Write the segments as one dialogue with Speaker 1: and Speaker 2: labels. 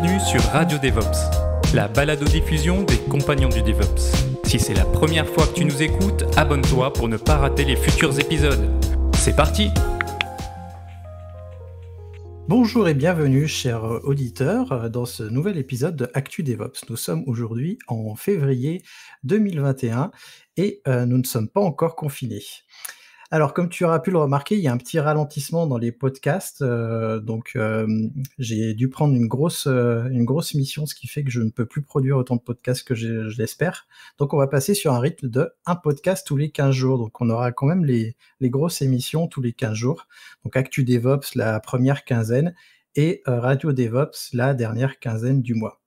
Speaker 1: bienvenue sur Radio DevOps, la balado-diffusion des compagnons du DevOps. Si c'est la première fois que tu nous écoutes, abonne-toi pour ne pas rater les futurs épisodes. C'est parti
Speaker 2: Bonjour et bienvenue, chers auditeurs, dans ce nouvel épisode de Actu DevOps. Nous sommes aujourd'hui en février 2021 et euh, nous ne sommes pas encore confinés. Alors, comme tu auras pu le remarquer, il y a un petit ralentissement dans les podcasts. Euh, donc, euh, j'ai dû prendre une grosse, euh, une grosse mission, ce qui fait que je ne peux plus produire autant de podcasts que je, l'espère. Donc, on va passer sur un rythme de un podcast tous les 15 jours. Donc, on aura quand même les, les grosses émissions tous les 15 jours. Donc, Actu DevOps, la première quinzaine, et Radio DevOps, la dernière quinzaine du mois.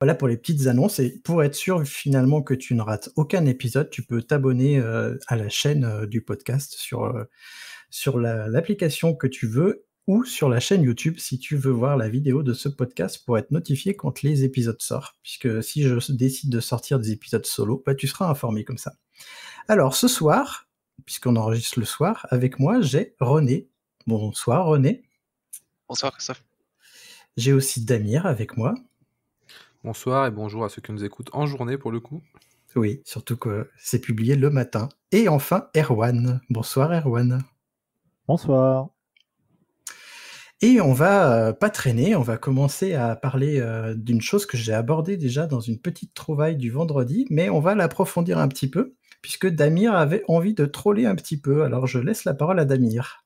Speaker 2: Voilà pour les petites annonces. Et pour être sûr finalement que tu ne rates aucun épisode, tu peux t'abonner euh, à la chaîne euh, du podcast sur, euh, sur l'application que tu veux ou sur la chaîne YouTube si tu veux voir la vidéo de ce podcast pour être notifié quand les épisodes sortent. Puisque si je décide de sortir des épisodes solo, bah, tu seras informé comme ça. Alors ce soir, puisqu'on enregistre le soir, avec moi j'ai René. Bonsoir René. Bonsoir Christophe. J'ai aussi Damir avec moi.
Speaker 3: Bonsoir et bonjour à ceux qui nous écoutent en journée pour le coup.
Speaker 2: Oui, surtout que c'est publié le matin. Et enfin, Erwan. Bonsoir Erwan. Bonsoir. Et on va euh, pas traîner, on va commencer à parler euh, d'une chose que j'ai abordée déjà dans une petite trouvaille du vendredi, mais on va l'approfondir un petit peu, puisque Damir avait envie de troller un petit peu. Alors je laisse la parole à Damir.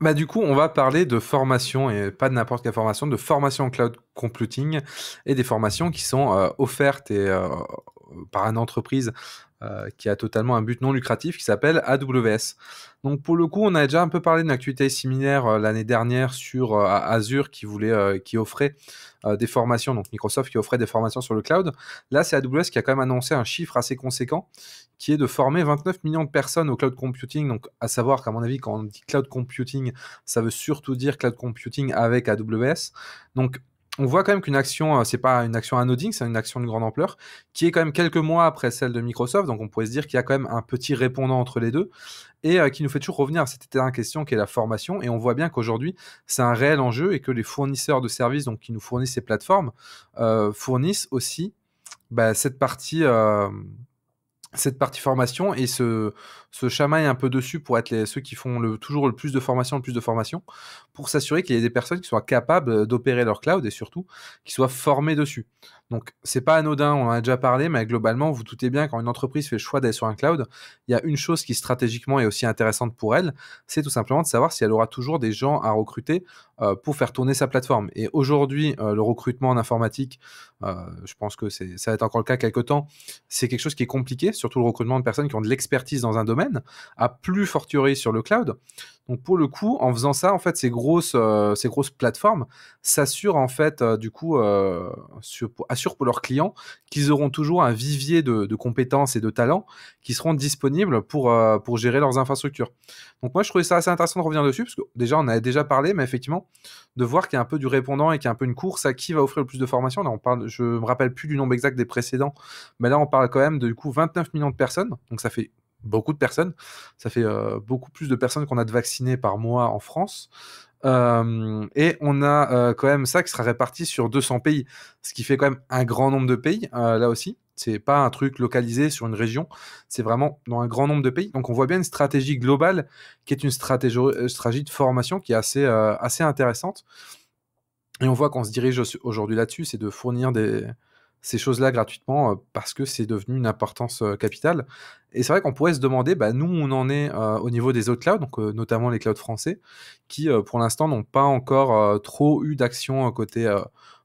Speaker 3: Bah, du coup, on va parler de formation, et pas de n'importe quelle formation, de formation en cloud computing et des formations qui sont euh, offertes euh, par une entreprise euh, qui a totalement un but non lucratif qui s'appelle AWS. Donc pour le coup, on a déjà un peu parlé d'une activité similaire euh, l'année dernière sur euh, Azure qui voulait, qui offrait des formations, donc Microsoft qui offrait des formations sur le cloud. Là, c'est AWS qui a quand même annoncé un chiffre assez conséquent qui est de former 29 millions de personnes au cloud computing. Donc à savoir qu'à mon avis, quand on dit cloud computing, ça veut surtout dire cloud computing avec AWS. Donc on voit quand même qu'une action, euh, c'est pas une action anodine, c'est une action de grande ampleur, qui est quand même quelques mois après celle de Microsoft, donc on pourrait se dire qu'il y a quand même un petit répondant entre les deux, et euh, qui nous fait toujours revenir à cette question qui est la formation, et on voit bien qu'aujourd'hui, c'est un réel enjeu, et que les fournisseurs de services, donc qui nous fournissent ces plateformes, euh, fournissent aussi bah, cette partie cette partie formation et ce se chamaille un peu dessus pour être les, ceux qui font le, toujours le plus de formation, le plus de formation, pour s'assurer qu'il y ait des personnes qui soient capables d'opérer leur cloud et surtout qui soient formées dessus. Donc, c'est pas anodin, on en a déjà parlé, mais globalement, vous, doutez bien, quand une entreprise fait le choix d'aller sur un cloud, il y a une chose qui stratégiquement est aussi intéressante pour elle, c'est tout simplement de savoir si elle aura toujours des gens à recruter euh, pour faire tourner sa plateforme. Et aujourd'hui, euh, le recrutement en informatique, euh, je pense que ça va être encore le cas quelques temps, c'est quelque chose qui est compliqué, surtout le recrutement de personnes qui ont de l'expertise dans un domaine, à plus fortiori sur le cloud. Donc, pour le coup, en faisant ça, en fait, ces grosses, ces grosses plateformes s'assurent, en fait, du coup, sur, pour leurs clients qu'ils auront toujours un vivier de, compétences et de talents qui seront disponibles pour, euh, pour gérer leurs infrastructures. Donc moi, je trouvais ça assez intéressant de revenir dessus, parce que déjà, on a déjà parlé, mais effectivement, de voir qu'il y a un peu du répondant et qu'il y a un peu une course à qui va offrir le plus de formation. on parle, je ne me rappelle plus du nombre exact des précédents, mais là, on parle quand même de du coup 29 millions de personnes, donc ça fait beaucoup de personnes. Ça fait euh, beaucoup plus de personnes qu'on a de vaccinées par mois en France. Euh, et on a euh, quand même ça qui sera réparti sur 200 pays, ce qui fait quand même un grand nombre de pays euh, là aussi. C'est pas un truc localisé sur une région, c'est vraiment dans un grand nombre de pays. Donc on voit bien une stratégie globale qui est une stratégie, stratégie de formation qui est assez, assez intéressante. Et on voit qu'on se dirige aujourd'hui là-dessus, c'est de fournir des, ces choses-là gratuitement euh, parce que c'est devenu une importance euh, capitale. Et c'est vrai qu'on pourrait se demander, bah, nous, on en est euh, au niveau des autres clouds, donc, notamment les clouds français, qui pour l'instant n'ont pas encore trop eu d'action côté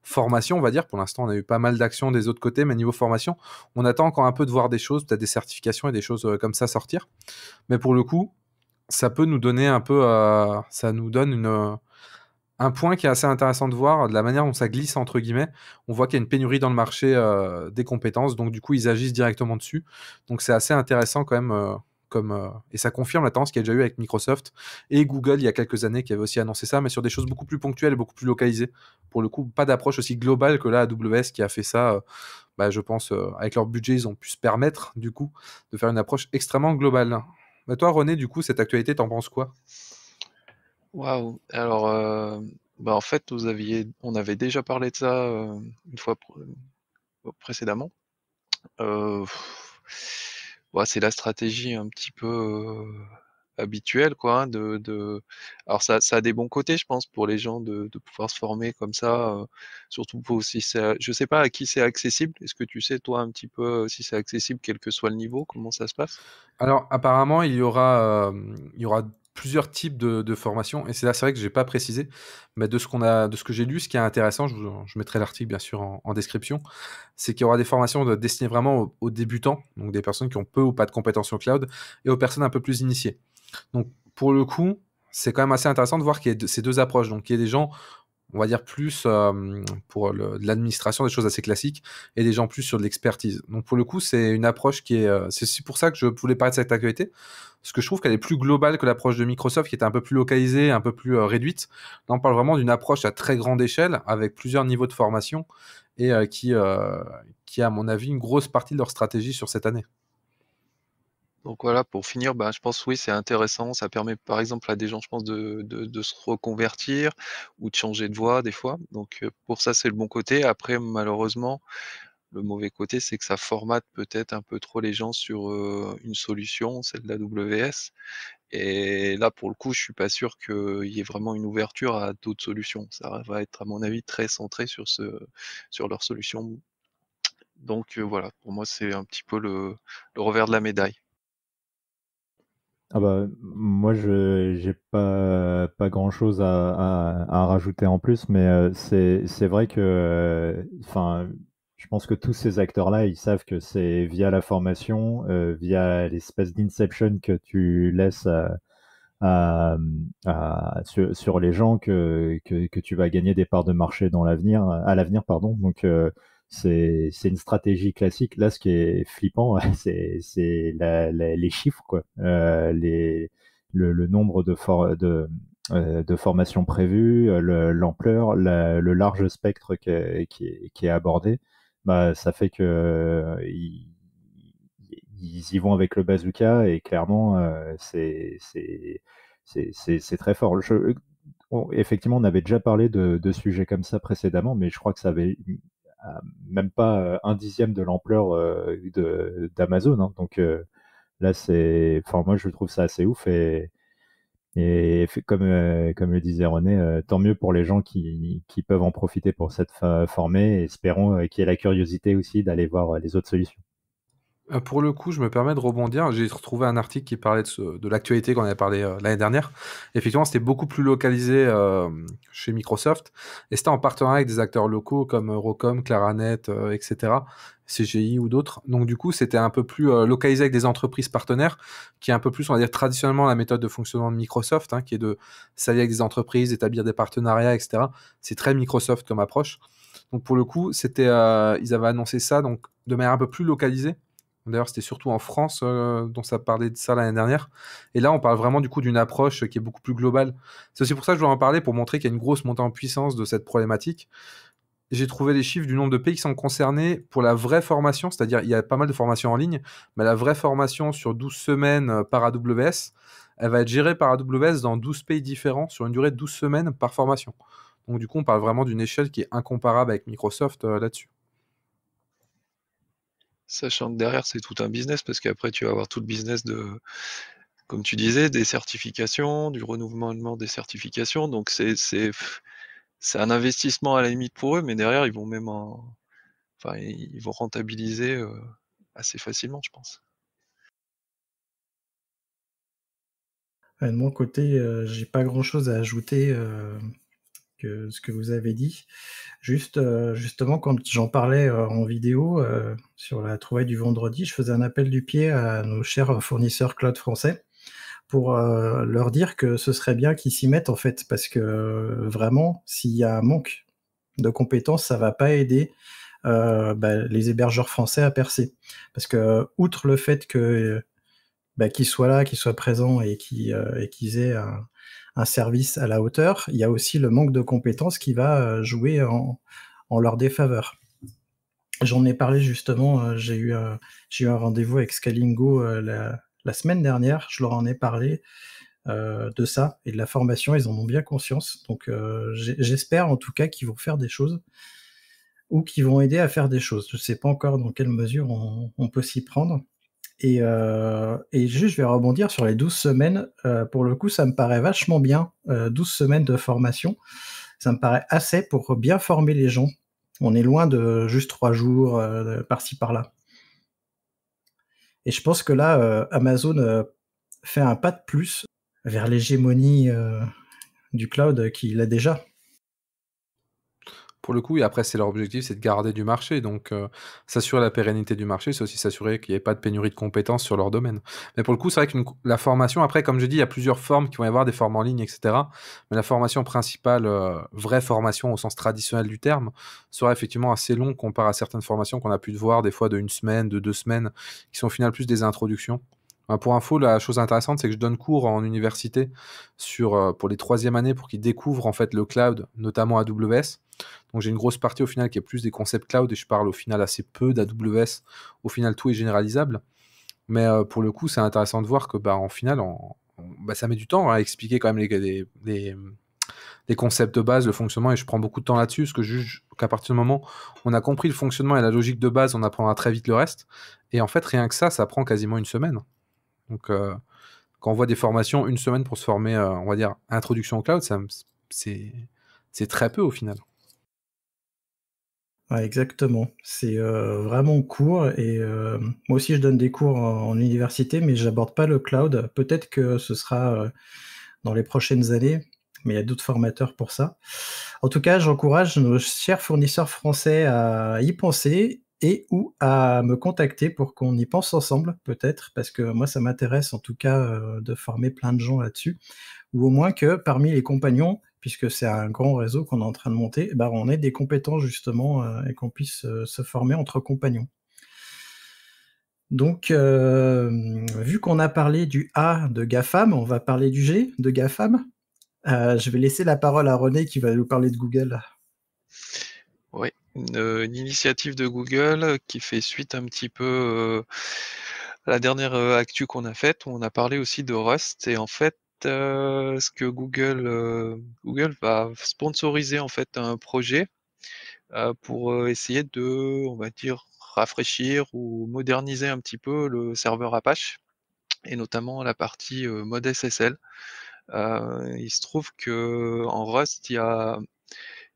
Speaker 3: formation, on va dire. Pour l'instant, on a eu pas mal d'actions des autres côtés, mais niveau formation, on attend encore un peu de voir des choses, peut-être des certifications et des choses comme ça sortir. Mais pour le coup, ça peut nous donner un peu, ça nous donne une un point qui est assez intéressant de voir, de la manière dont ça glisse, entre guillemets, on voit qu'il y a une pénurie dans le marché euh, des compétences, donc du coup, ils agissent directement dessus. Donc c'est assez intéressant quand même. Euh, comme, euh, et ça confirme la tendance qu'il y a déjà eu avec Microsoft et Google il y a quelques années qui avaient aussi annoncé ça, mais sur des choses beaucoup plus ponctuelles et beaucoup plus localisées. Pour le coup, pas d'approche aussi globale que là AWS qui a fait ça. Bah, je pense avec leur budget, ils ont pu se permettre du coup de faire une approche extrêmement globale. toi, René, du coup, cette actualité, t'en penses quoi
Speaker 4: Waouh! Alors, euh, bah, en fait, vous aviez on avait déjà parlé de ça, euh, une fois euh, précédemment. c'est la stratégie un petit peu, habituelle quoi, hein, de alors ça ça a des bons côtés je pense pour les gens de pouvoir se former comme ça, surtout pour si je sais pas à qui c'est accessible. Est-ce que tu sais toi un petit peu, si c'est accessible quel que soit le niveau? Comment ça se passe?
Speaker 3: Alors apparemment il y aura, il y aura plusieurs types de, formations. Et c'est là, c'est vrai que je n'ai pas précisé, mais de ce qu'on a, de ce que j'ai lu, ce qui est intéressant, je, mettrai l'article bien sûr en, description, c'est qu'il y aura des formations destinées vraiment aux, débutants, donc des personnes qui ont peu ou pas de compétences au cloud, et aux personnes un peu plus initiées. Donc pour le coup, c'est quand même assez intéressant de voir qu'il y ait ces deux approches. Donc il y a des gens on va dire plus pour l'administration, des choses assez classiques, et des gens plus sur de l'expertise. Donc pour le coup, c'est une approche qui est... c'est pour ça que je voulais parler de cette actualité, parce que je trouve qu'elle est plus globale que l'approche de Microsoft, qui était un peu plus localisée, un peu plus réduite. Là, on parle vraiment d'une approche à très grande échelle, avec plusieurs niveaux de formation, et qui, qui a, à mon avis, une grosse partie de leur stratégie sur cette année.
Speaker 4: Donc voilà, pour finir, bah, je pense oui, c'est intéressant. Ça permet par exemple à des gens, je pense, de, se reconvertir ou de changer de voie des fois. Donc pour ça, c'est le bon côté. Après, malheureusement, le mauvais côté, c'est que ça formate peut-être un peu trop les gens sur une solution, celle de la WS. Et là, pour le coup, je suis pas sûr qu'il y ait vraiment une ouverture à d'autres solutions. Ça va être, à mon avis, très centré sur, leur solution. Donc voilà, pour moi, c'est un petit peu le revers de la médaille.
Speaker 1: Ah bah, moi, je n'ai pas, pas grand-chose à, à, rajouter en plus, mais euh, c'est vrai que euh, enfin, je pense que tous ces acteurs-là, ils savent que c'est via la formation, euh, via l'espèce d'inception que tu laisses sur, les gens que, que, que, tu vas gagner des parts de marché dans l'avenir, à l'avenir. pardon. Donc, c'est une stratégie classique. Là, ce qui est flippant, c'est les chiffres, quoi. Euh, les, le, nombre de, for de, euh, de formations prévues, euh, l'ampleur, le large spectre qui est, qui est, qui est abordé. Bah, ça fait que euh, ils, ils, y vont avec le bazooka et clairement, c'est très fort. Je, effectivement, on avait déjà parlé de, de sujets comme ça précédemment, mais je crois que ça avait euh, même pas euh, un dixième de l'ampleur euh, d'Amazon. Hein. Donc là, c'est, enfin moi je trouve ça assez ouf et et comme, comme le disait René, tant mieux pour les gens qui, qui peuvent en profiter pour s'être formés. Espérons et qu'il y ait la curiosité aussi d'aller voir les autres solutions.
Speaker 3: Euh, pour le coup, je me permets de rebondir. J'ai retrouvé un article qui parlait de, l'actualité qu'on avait parlé euh, l'année dernière. Effectivement, c'était beaucoup plus localisé euh, chez Microsoft et c'était en partenariat avec des acteurs locaux comme rocom Claranet, etc., CGI ou d'autres. Donc, du coup, c'était un peu plus localisé avec des entreprises partenaires qui est un peu plus, on va dire, traditionnellement la méthode de fonctionnement de Microsoft, hein, qui est de s'allier avec des entreprises, établir des partenariats, etc. C'est très Microsoft comme approche. Donc, pour le coup, c'était, ils avaient annoncé ça donc de manière un peu plus localisée D'ailleurs, c'était surtout en France euh, dont ça parlait de ça l'année dernière. Et là, on parle vraiment du coup d'une approche qui est beaucoup plus globale. C'est aussi pour ça que je voulais en parler, pour montrer qu'il y a une grosse montée en puissance de cette problématique. J'ai trouvé les chiffres du nombre de pays qui sont concernés pour la vraie formation, c'est-à-dire il y a pas mal de formations en ligne, mais la vraie formation sur 12 semaines euh, par AWS, elle va être gérée par AWS dans 12 pays différents sur une durée de 12 semaines par formation. Donc du coup, on parle vraiment d'une échelle qui est incomparable avec Microsoft euh, là-dessus. Sachant que derrière, c'est tout un business, parce qu'après, tu vas avoir tout le business de,
Speaker 4: comme tu disais, des certifications, du renouvellement des certifications. Donc, c'est un investissement à la limite pour eux, mais derrière, ils vont même enfin, ils vont rentabiliser euh, assez facilement, je pense.
Speaker 2: De mon côté, euh, j'ai pas grand chose à ajouter. Euh, ce que vous avez dit. Juste, euh, justement, quand j'en parlais euh, en vidéo euh, sur la trouvaille du vendredi, je faisais un appel du pied à nos chers fournisseurs cloud français pour leur dire que ce serait bien qu'ils s'y mettent en fait, parce que vraiment, s'il y a un manque de compétences, ça ne va pas aider bah, les hébergeurs français à percer. Parce que, outre le fait que bah, qu'ils soient là, qu'ils soient présents et qu'ils aient un, un service à la hauteur, il y a aussi le manque de compétences qui va euh, jouer en, leur défaveur. J'en ai parlé justement, euh, j'ai eu, euh, eu, un rendez-vous avec Scalingo la, semaine dernière, je leur en ai parlé de ça et de la formation, ils en ont bien conscience. Donc j'espère en tout cas qu'ils vont faire des choses ou qu'ils vont aider à faire des choses. Je ne sais pas encore dans quelle mesure on peut s'y prendre. Euh, et, juste, je vais rebondir sur les 12 semaines. Euh, pour le coup, ça me paraît vachement bien, 12 euh, semaines de formation. Ça me paraît assez pour bien former les gens. On est loin de juste 3 jours par-ci, par-là. Et je pense que là, Amazon fait un pas de plus vers l'hégémonie du cloud qu'il a déjà
Speaker 3: pour le coup. Et après, c'est leur objectif, c'est de garder du marché. Donc, euh, s'assurer la pérennité du marché, c'est aussi s'assurer qu'il n'y ait pas de pénurie de compétences sur leur domaine. Mais pour le coup, c'est vrai que la formation, après, comme je dis, il y a plusieurs formes qui vont y avoir, des formes en ligne, etc. Mais la formation principale, euh, vraie formation au sens traditionnel du terme, sera effectivement assez longue comparée à certaines formations qu'on a pu voir, des fois de une semaine, de deux semaines, qui sont au final plus des introductions. Bah, pour info, la chose intéressante, c'est que je donne cours en université euh, pour les troisièmes années pour qu'ils découvrent en fait le cloud, notamment AWS. Donc j'ai une grosse partie au final qui est plus des concepts cloud et je parle au final assez peu d'AWS. Au final, tout est généralisable. Mais euh, pour le coup, c'est intéressant de voir que bah, en final, bah, ça met du temps à expliquer quand même les, concepts de base, le fonctionnement, et je prends beaucoup de temps là-dessus, parce que je juge qu'à partir du moment où on a compris le fonctionnement et la logique de base, on apprendra très vite le reste. Et en fait, rien que ça, ça prend quasiment une semaine. Donc euh, quand on voit des formations, une semaine pour se former, euh, on va dire, introduction au cloud, c'est très peu au final
Speaker 2: exactement. C'est euh, vraiment court et euh, moi aussi je donne des cours en, université, mais j'aborde pas le cloud. Peut-être que ce sera euh, dans les prochaines années, mais il y a d'autres formateurs pour ça. En tout cas, j'encourage nos chers fournisseurs français à y penser et ou à me contacter pour qu'on y pense ensemble, peut-être, parce que moi ça m'intéresse en tout cas de former plein de gens là-dessus, ou au moins que parmi les compagnons, puisque c'est un grand réseau qu'on est en train de monter, eh ben, on est des compétences justement euh, et qu'on puisse euh, se former entre compagnons. Donc, euh, vu qu'on a parlé du A de GAFAM, on va parler du G de GAFAM. je vais laisser la parole à René qui va nous parler de Google.
Speaker 4: Oui, une, initiative de Google qui fait suite un petit peu à la dernière actu qu'on a faite, on a parlé aussi de Rust. Et en fait, euh, ce que Google, euh, Google va sponsoriser en fait un projet euh, pour essayer de, on va dire, rafraîchir ou moderniser un petit peu le serveur Apache et notamment la partie mode SSL il se trouve que en Rust, il y a,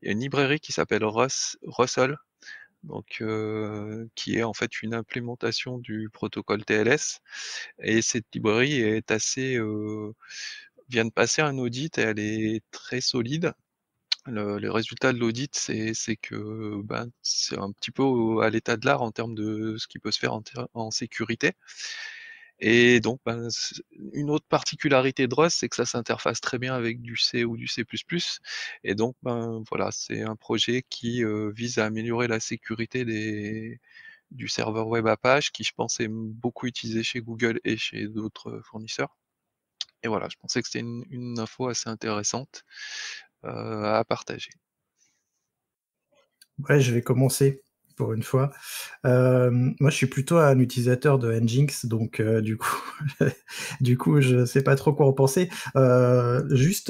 Speaker 4: une librairie qui s'appelle Russell donc qui est en fait une implémentation du protocole TLS. Et cette librairie est assez vient de passer un audit et elle est très solide. Le, résultats résultat de l'audit, c'est que ben, c'est un petit peu à l'état de l'art en termes de ce qui peut se faire en sécurité. Et donc, ben, une autre particularité de Rust, c'est que ça s'interface très bien avec du C ou du C++. Et donc, ben, voilà, c'est un projet qui euh, vise à améliorer la sécurité des, du serveur web Apache, qui je pense est beaucoup utilisé chez Google et chez d'autres euh, fournisseurs. Et voilà, je pensais que c'était une, info assez intéressante euh, à partager.
Speaker 2: Ouais, je vais commencer une fois. Euh, moi, je suis plutôt un utilisateur de Nginx, donc euh, du coup, du coup, je sais pas trop quoi en penser. Euh, juste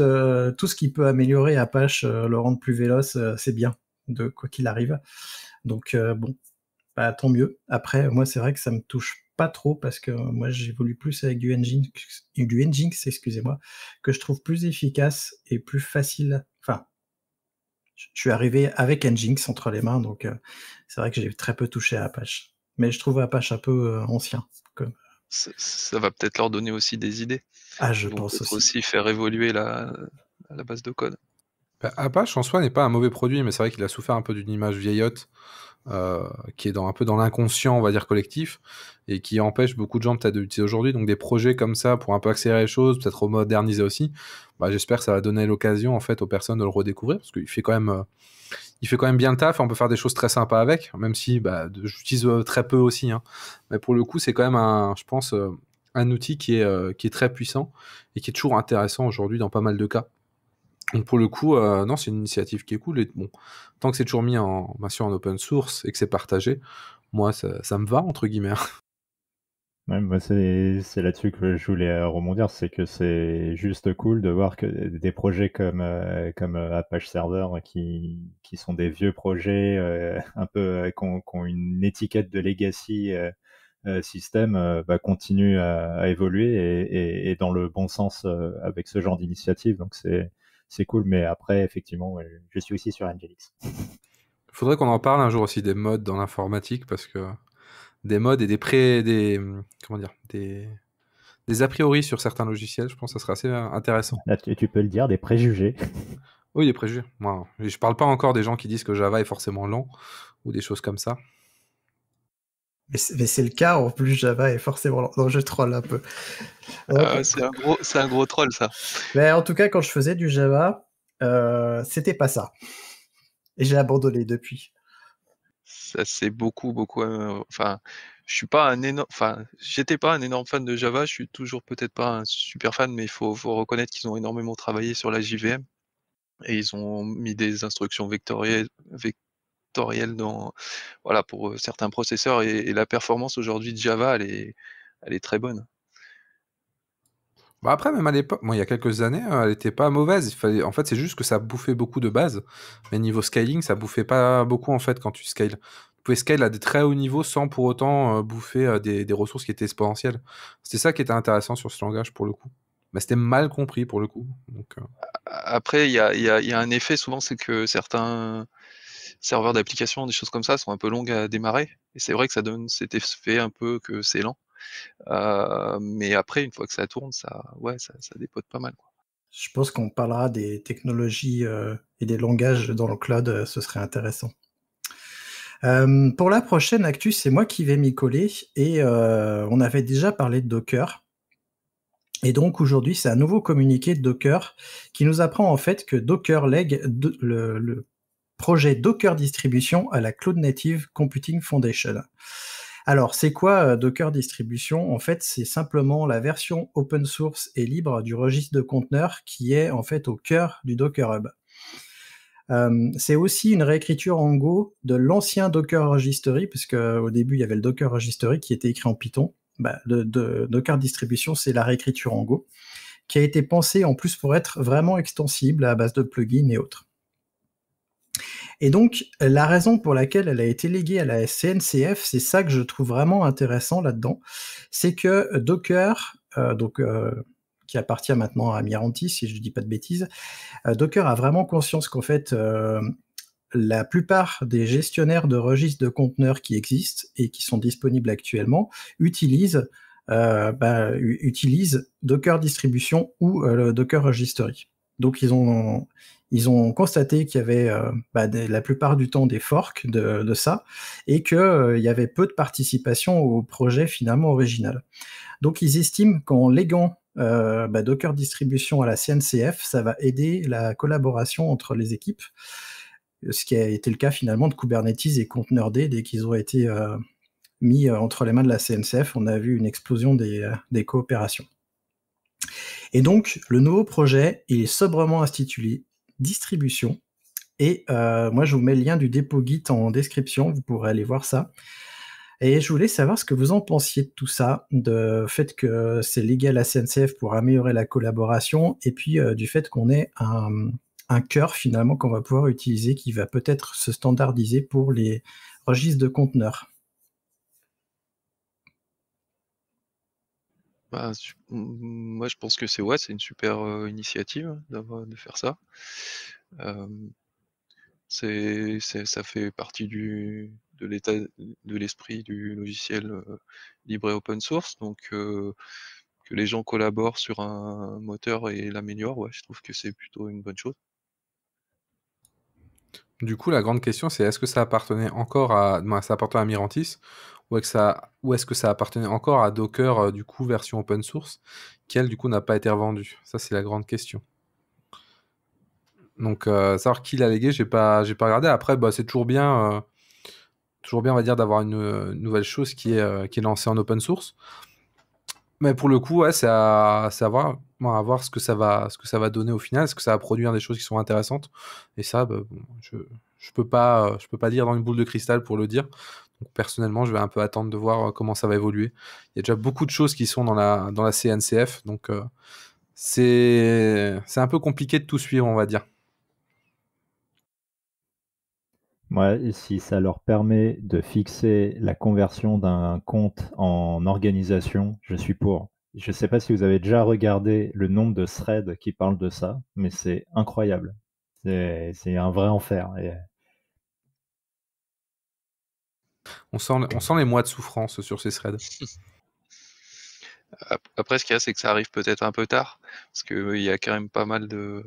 Speaker 2: tout ce qui peut améliorer Apache, le rendre plus véloce, c'est bien, de quoi qu'il arrive. Donc bon, bah, tant mieux. Après, moi, c'est vrai que ça me touche pas trop parce que moi, j'évolue plus avec du Nginx, du Nginx, excusez-moi, que je trouve plus efficace et plus facile. Enfin, je suis arrivé avec Nginx entre les mains, donc euh, c'est vrai que j'ai très peu touché à Apache. Mais je trouve Apache un peu euh, ancien.
Speaker 4: Euh, ça, va peut-être leur donner aussi des idées. Ah, je pense aussi. aussi faire évoluer la base de code.
Speaker 3: Bah, Apache en soi n'est pas un mauvais produit, mais c'est vrai qu'il a souffert un peu d'une image vieillotte. Euh, qui est un peu dans l'inconscient, on va dire, collectif, et qui empêche beaucoup de gens peut-être de l'utiliser aujourd'hui. Donc des projets comme ça, pour un peu accélérer les choses, peut-être moderniser aussi, bah, j'espère que ça va donner l'occasion en fait aux personnes de le redécouvrir, parce qu'il fait quand même... Euh, il fait quand même bien le taf, on peut faire des choses très sympas avec, même si bah, j'utilise euh, très peu aussi. Hein. Mais pour le coup, c'est quand même, un, je pense, un outil qui est, qui est très puissant et qui est toujours intéressant aujourd'hui dans pas mal de cas. Donc pour le coup, euh, non, c'est une initiative qui est cool. Et bon, tant que c'est toujours mis en, en open source et que c'est partagé, moi, ça, me va, entre guillemets.
Speaker 1: moi, bah, c'est là-dessus que je voulais euh, rebondir, c'est que c'est juste cool de voir que des projets comme, euh, comme Apache Server, qui, sont des vieux projets, un peu, qui ont, une étiquette de legacy système bah, continue à, évoluer et, et, dans le bon sens avec ce genre d'initiative. Donc c'est c'est cool. Mais après, effectivement,
Speaker 3: je suis aussi sur Angelix. Il Faudrait qu'on en parle un jour aussi des modes dans l'informatique parce que des modes et des pré, des comment dire, des a priori sur certains logiciels, je pense que ça serait assez intéressant.
Speaker 1: tu, peux le dire, des préjugés.
Speaker 3: Oui, des préjugés. Moi, je parle pas encore des gens qui disent que Java est forcément lent ou des choses comme ça.
Speaker 2: Mais c'est, le cas, en plus Java est forcément... Non, je troll un peu. Ah,
Speaker 4: c'est, un gros, troll ça.
Speaker 2: Mais en tout cas, quand je faisais du Java, euh, c'était pas ça. Et j'ai abandonné depuis.
Speaker 4: Ça c'est beaucoup, beaucoup... Euh, enfin, je suis pas un énorme... Enfin, j'étais pas un énorme fan de Java, je suis toujours peut-être pas un super fan, mais il faut, faut reconnaître qu'ils ont énormément travaillé sur la JVM et ils ont mis des instructions vectorielles, dans, voilà, pour euh, certains processeurs. Et, la performance aujourd'hui de Java, elle est, elle est très bonne.
Speaker 3: Bah après, même à l'époque, il y a quelques années, euh, elle n'était pas mauvaise. Il fallait... En fait, c'est juste que ça bouffait beaucoup de base. Mais niveau scaling, ça bouffait pas beaucoup en fait quand tu scales. Tu pouvais scale à des très hauts niveaux sans pour autant euh, bouffer des, ressources qui étaient exponentielles. C'était ça qui était intéressant sur ce langage pour le coup. Mais c'était mal compris pour le coup.
Speaker 4: Après, il y a, y a, un effet souvent, c'est que certains, serveurs d'application, des choses comme ça sont un peu longues à démarrer. Et c'est vrai que ça donne cet effet un peu que c'est lent. Euh, mais après, une fois que ça tourne, ça, ouais, ça, dépote pas mal.
Speaker 2: Je pense qu'on parlera des technologies euh, et des langages dans le cloud, euh, ce serait intéressant. pour la prochaine actu, c'est moi qui vais m'y coller et on avait déjà parlé de Docker. Et donc aujourd'hui, c'est un nouveau communiqué de Docker qui nous apprend en fait que Docker Leg, le, projet Docker Distribution à la Cloud Native Computing Foundation. Alors, c'est quoi euh, Docker Distribution En fait, c'est simplement la version open source et libre du registre de conteneurs qui est en fait au cœur du Docker Hub. Euh, c'est aussi une réécriture en Go de l'ancien Docker Registry, puisque euh, au début il y avait le Docker Registry qui était écrit en Python. Bah, Docker Distribution, c'est la réécriture en Go, qui a été pensée en plus pour être vraiment extensible à base de plugins et autres. Et donc, la raison pour laquelle elle a été léguée à la CNCF, c'est ça que je trouve vraiment intéressant là-dedans, c'est que Docker, euh, donc, euh, qui appartient maintenant à Miranti, si je ne dis pas de bêtises, euh, Docker a vraiment conscience qu'en fait, la plupart des gestionnaires de registres de conteneurs qui existent et qui sont disponibles actuellement utilisent, bah, Docker Distribution ou Docker Registry. Donc ils ont, ils ont constaté qu'il y avait euh, bah, la plupart du temps des forks de, ça et qu'il euh, y avait peu de participation au projet finalement original. Donc ils estiment qu'en léguant euh, bah, Docker Distribution à la CNCF, ça va aider la collaboration entre les équipes, ce qui a été le cas finalement de Kubernetes et Containerd dès qu'ils ont été mis entre les mains de la CNCF. On a vu une explosion des coopérations. Et donc, le nouveau projet, il est sobrement intitulé Distribution. Et euh, moi, je vous mets le lien du dépôt Git en description, vous pourrez aller voir ça. Et je voulais savoir ce que vous en pensiez de tout ça, de fait que c'est légal à CNCF pour améliorer la collaboration, et puis euh, du fait qu'on ait un, un cœur finalement qu'on va pouvoir utiliser qui va peut-être se standardiser pour les registres de conteneurs.
Speaker 4: Bah, mmh, moi, je pense que c'est ouais, c'est une super initiative hein, de faire ça. c'est, ça fait partie du, de l'état de l'esprit du logiciel libre et open source, donc que les gens collaborent sur un moteur et l'améliorent. Ouais, je trouve que c'est plutôt une bonne chose.
Speaker 3: Du coup, la grande question, c'est est-ce que ça appartenait encore à, ben, ça appartenait à Mirantis ou, est-ce que ça, appartenait encore à Docker, euh, du coup, version open source, qui, du coup, n'a pas été revendue Ça, c'est la grande question. Donc, euh, savoir qui l'a légué, j'ai pas, pas regardé. Après, bah, c'est toujours bien, euh, toujours bien, on va dire, d'avoir une, nouvelle chose qui est, qui est lancée en open source. Mais pour le coup, c'est à, à voir à voir ce que ça va, ce que ça va donner au final, est-ce que ça va produire des choses qui sont intéressantes. Et ça, bah, je, je peux pas, je peux pas dire dans une boule de cristal pour le dire. Donc, personnellement, je vais un peu attendre de voir euh, comment ça va évoluer. Il y a déjà beaucoup de choses qui sont dans la, dans la CNCF, donc euh, c'est, c'est un peu compliqué de tout suivre, on va dire.
Speaker 1: si ça leur permet de fixer la conversion d'un compte en organisation, je suis pour. Je ne sais pas si vous avez déjà regardé le nombre de threads qui parlent de ça, mais c'est incroyable. C'est un vrai
Speaker 4: enfer.
Speaker 3: On, sent, les mois de souffrance sur ces threads.
Speaker 4: Après, ce qu'il y a, c'est que ça arrive peut-être un peu tard, parce qu'il euh, y a quand même pas mal de.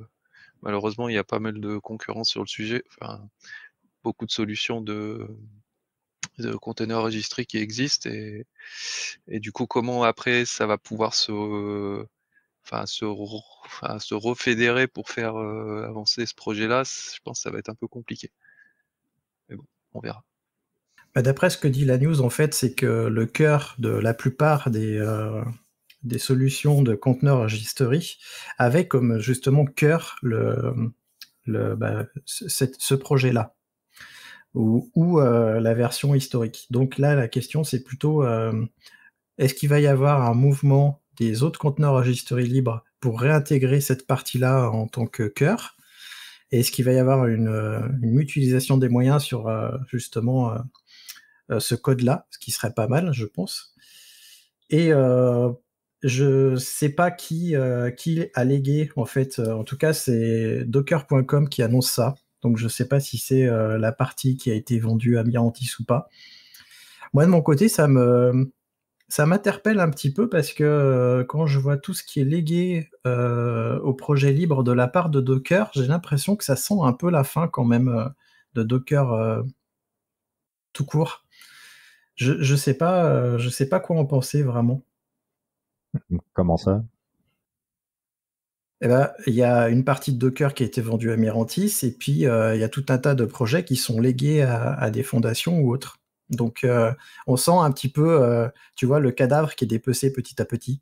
Speaker 4: Malheureusement, il y a pas mal de concurrence sur le sujet. beaucoup de solutions de, de conteneurs enregistrés qui existe et, du coup comment après ça va pouvoir se enfin se, refédérer pour faire euh, avancer ce projet-là, je pense que ça va être un peu compliqué. Mais bon, on verra.
Speaker 2: Bah, d'après ce que dit la news, en fait, c'est que le cœur de la plupart des, euh, des solutions de conteneur registry avait comme justement cœur le, bah, ce projet-là ou, euh, la version historique. Donc là, la question, c'est plutôt euh, est-ce qu'il va y avoir un mouvement des autres conteneurs registry libre pour réintégrer cette partie-là en tant que cœur Est-ce qu'il va y avoir une, euh, une, mutualisation des moyens sur justement ce code-là, ce qui serait pas mal, je pense. Et euh, je sais pas qui, qui a légué, en fait. En tout cas, c'est docker.com qui annonce ça. Donc je ne sais pas si c'est euh, la partie qui a été vendue à Mirantis ou pas. Moi de mon côté, ça me ça m'interpelle un petit peu parce que euh, quand je vois tout ce qui est légué euh, au projet libre de la part de Docker, j'ai l'impression que ça sent un peu la fin quand même de Docker tout court. Je ne sais, pas, je sais pas quoi en penser vraiment. Comment ça eh ben, il y a une partie de Docker qui a été vendue à Mirantis, et puis euh, il y a tout un tas de projets qui sont légués à, des fondations ou autres. Donc, euh, on sent un petit peu, euh, tu vois, le cadavre qui est dépecé petit à petit.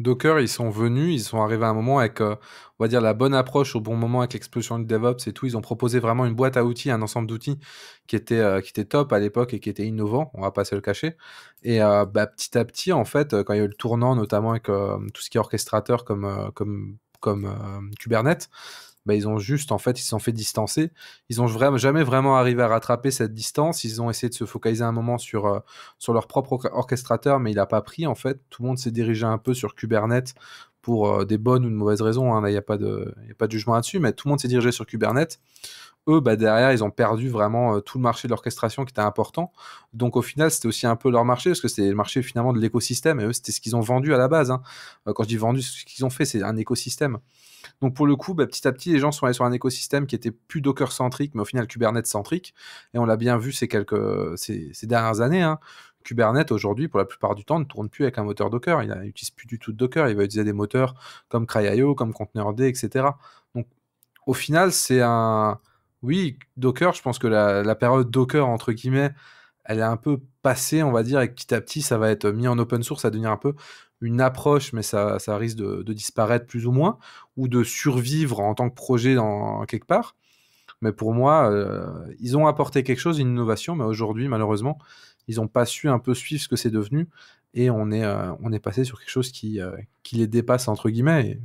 Speaker 3: Docker, ils sont venus, ils sont arrivés à un moment avec, euh, on va dire, la bonne approche au bon moment avec l'explosion du DevOps et tout. Ils ont proposé vraiment une boîte à outils, un ensemble d'outils qui était, euh, qui était top à l'époque et qui était innovant, on va pas se le cacher. Et euh, bah, petit à petit, en fait, quand il y a eu le tournant, notamment avec tout ce qui est orchestrateur comme, comme, comme Kubernetes, bah, ils ont juste, en fait, ils se sont fait distancer. Ils ont jamais vraiment arrivé à rattraper cette distance. Ils ont essayé de se focaliser un moment sur, euh, sur leur propre orchestrateur, mais il n'a pas pris, en fait. Tout le monde s'est dirigé un peu sur Kubernetes pour euh, des bonnes ou de mauvaises raisons. Hein. il n'y a, pas de, a pas de jugement là-dessus, mais tout le monde s'est dirigé sur Kubernetes. Eux, bah, derrière, ils ont perdu vraiment euh, tout le marché de l'orchestration qui était important. Donc, au final, c'était aussi un peu leur marché, parce que c'était le marché finalement de l'écosystème, et eux, c'était ce qu'ils ont vendu à la base. Hein. Quand je dis vendu, ce qu'ils ont fait, c'est un écosystème. Donc pour le coup, bah, petit à petit, les gens sont allés sur un écosystème qui était plus Docker centrique, mais au final Kubernetes centrique. Et on l'a bien vu ces quelques ces, dernières années. Hein. Kubernetes aujourd'hui, pour la plupart du temps, ne tourne plus avec un moteur Docker. Il n'utilise plus du tout Docker. Il va utiliser des moteurs comme Cryo, comme Containerd, etc. Donc au final, c'est un oui Docker. Je pense que la, période Docker entre guillemets elle est un peu passée, on va dire, et petit à petit, ça va être mis en open source, à devenir un peu une approche, mais ça, ça risque de, disparaître plus ou moins, ou de survivre en tant que projet dans, quelque part. Mais pour moi, euh, ils ont apporté quelque chose, une innovation, mais aujourd'hui, malheureusement, ils n'ont pas su un peu suivre ce que c'est devenu, et on est, euh, on est passé sur quelque chose qui, euh, qui les dépasse, entre guillemets.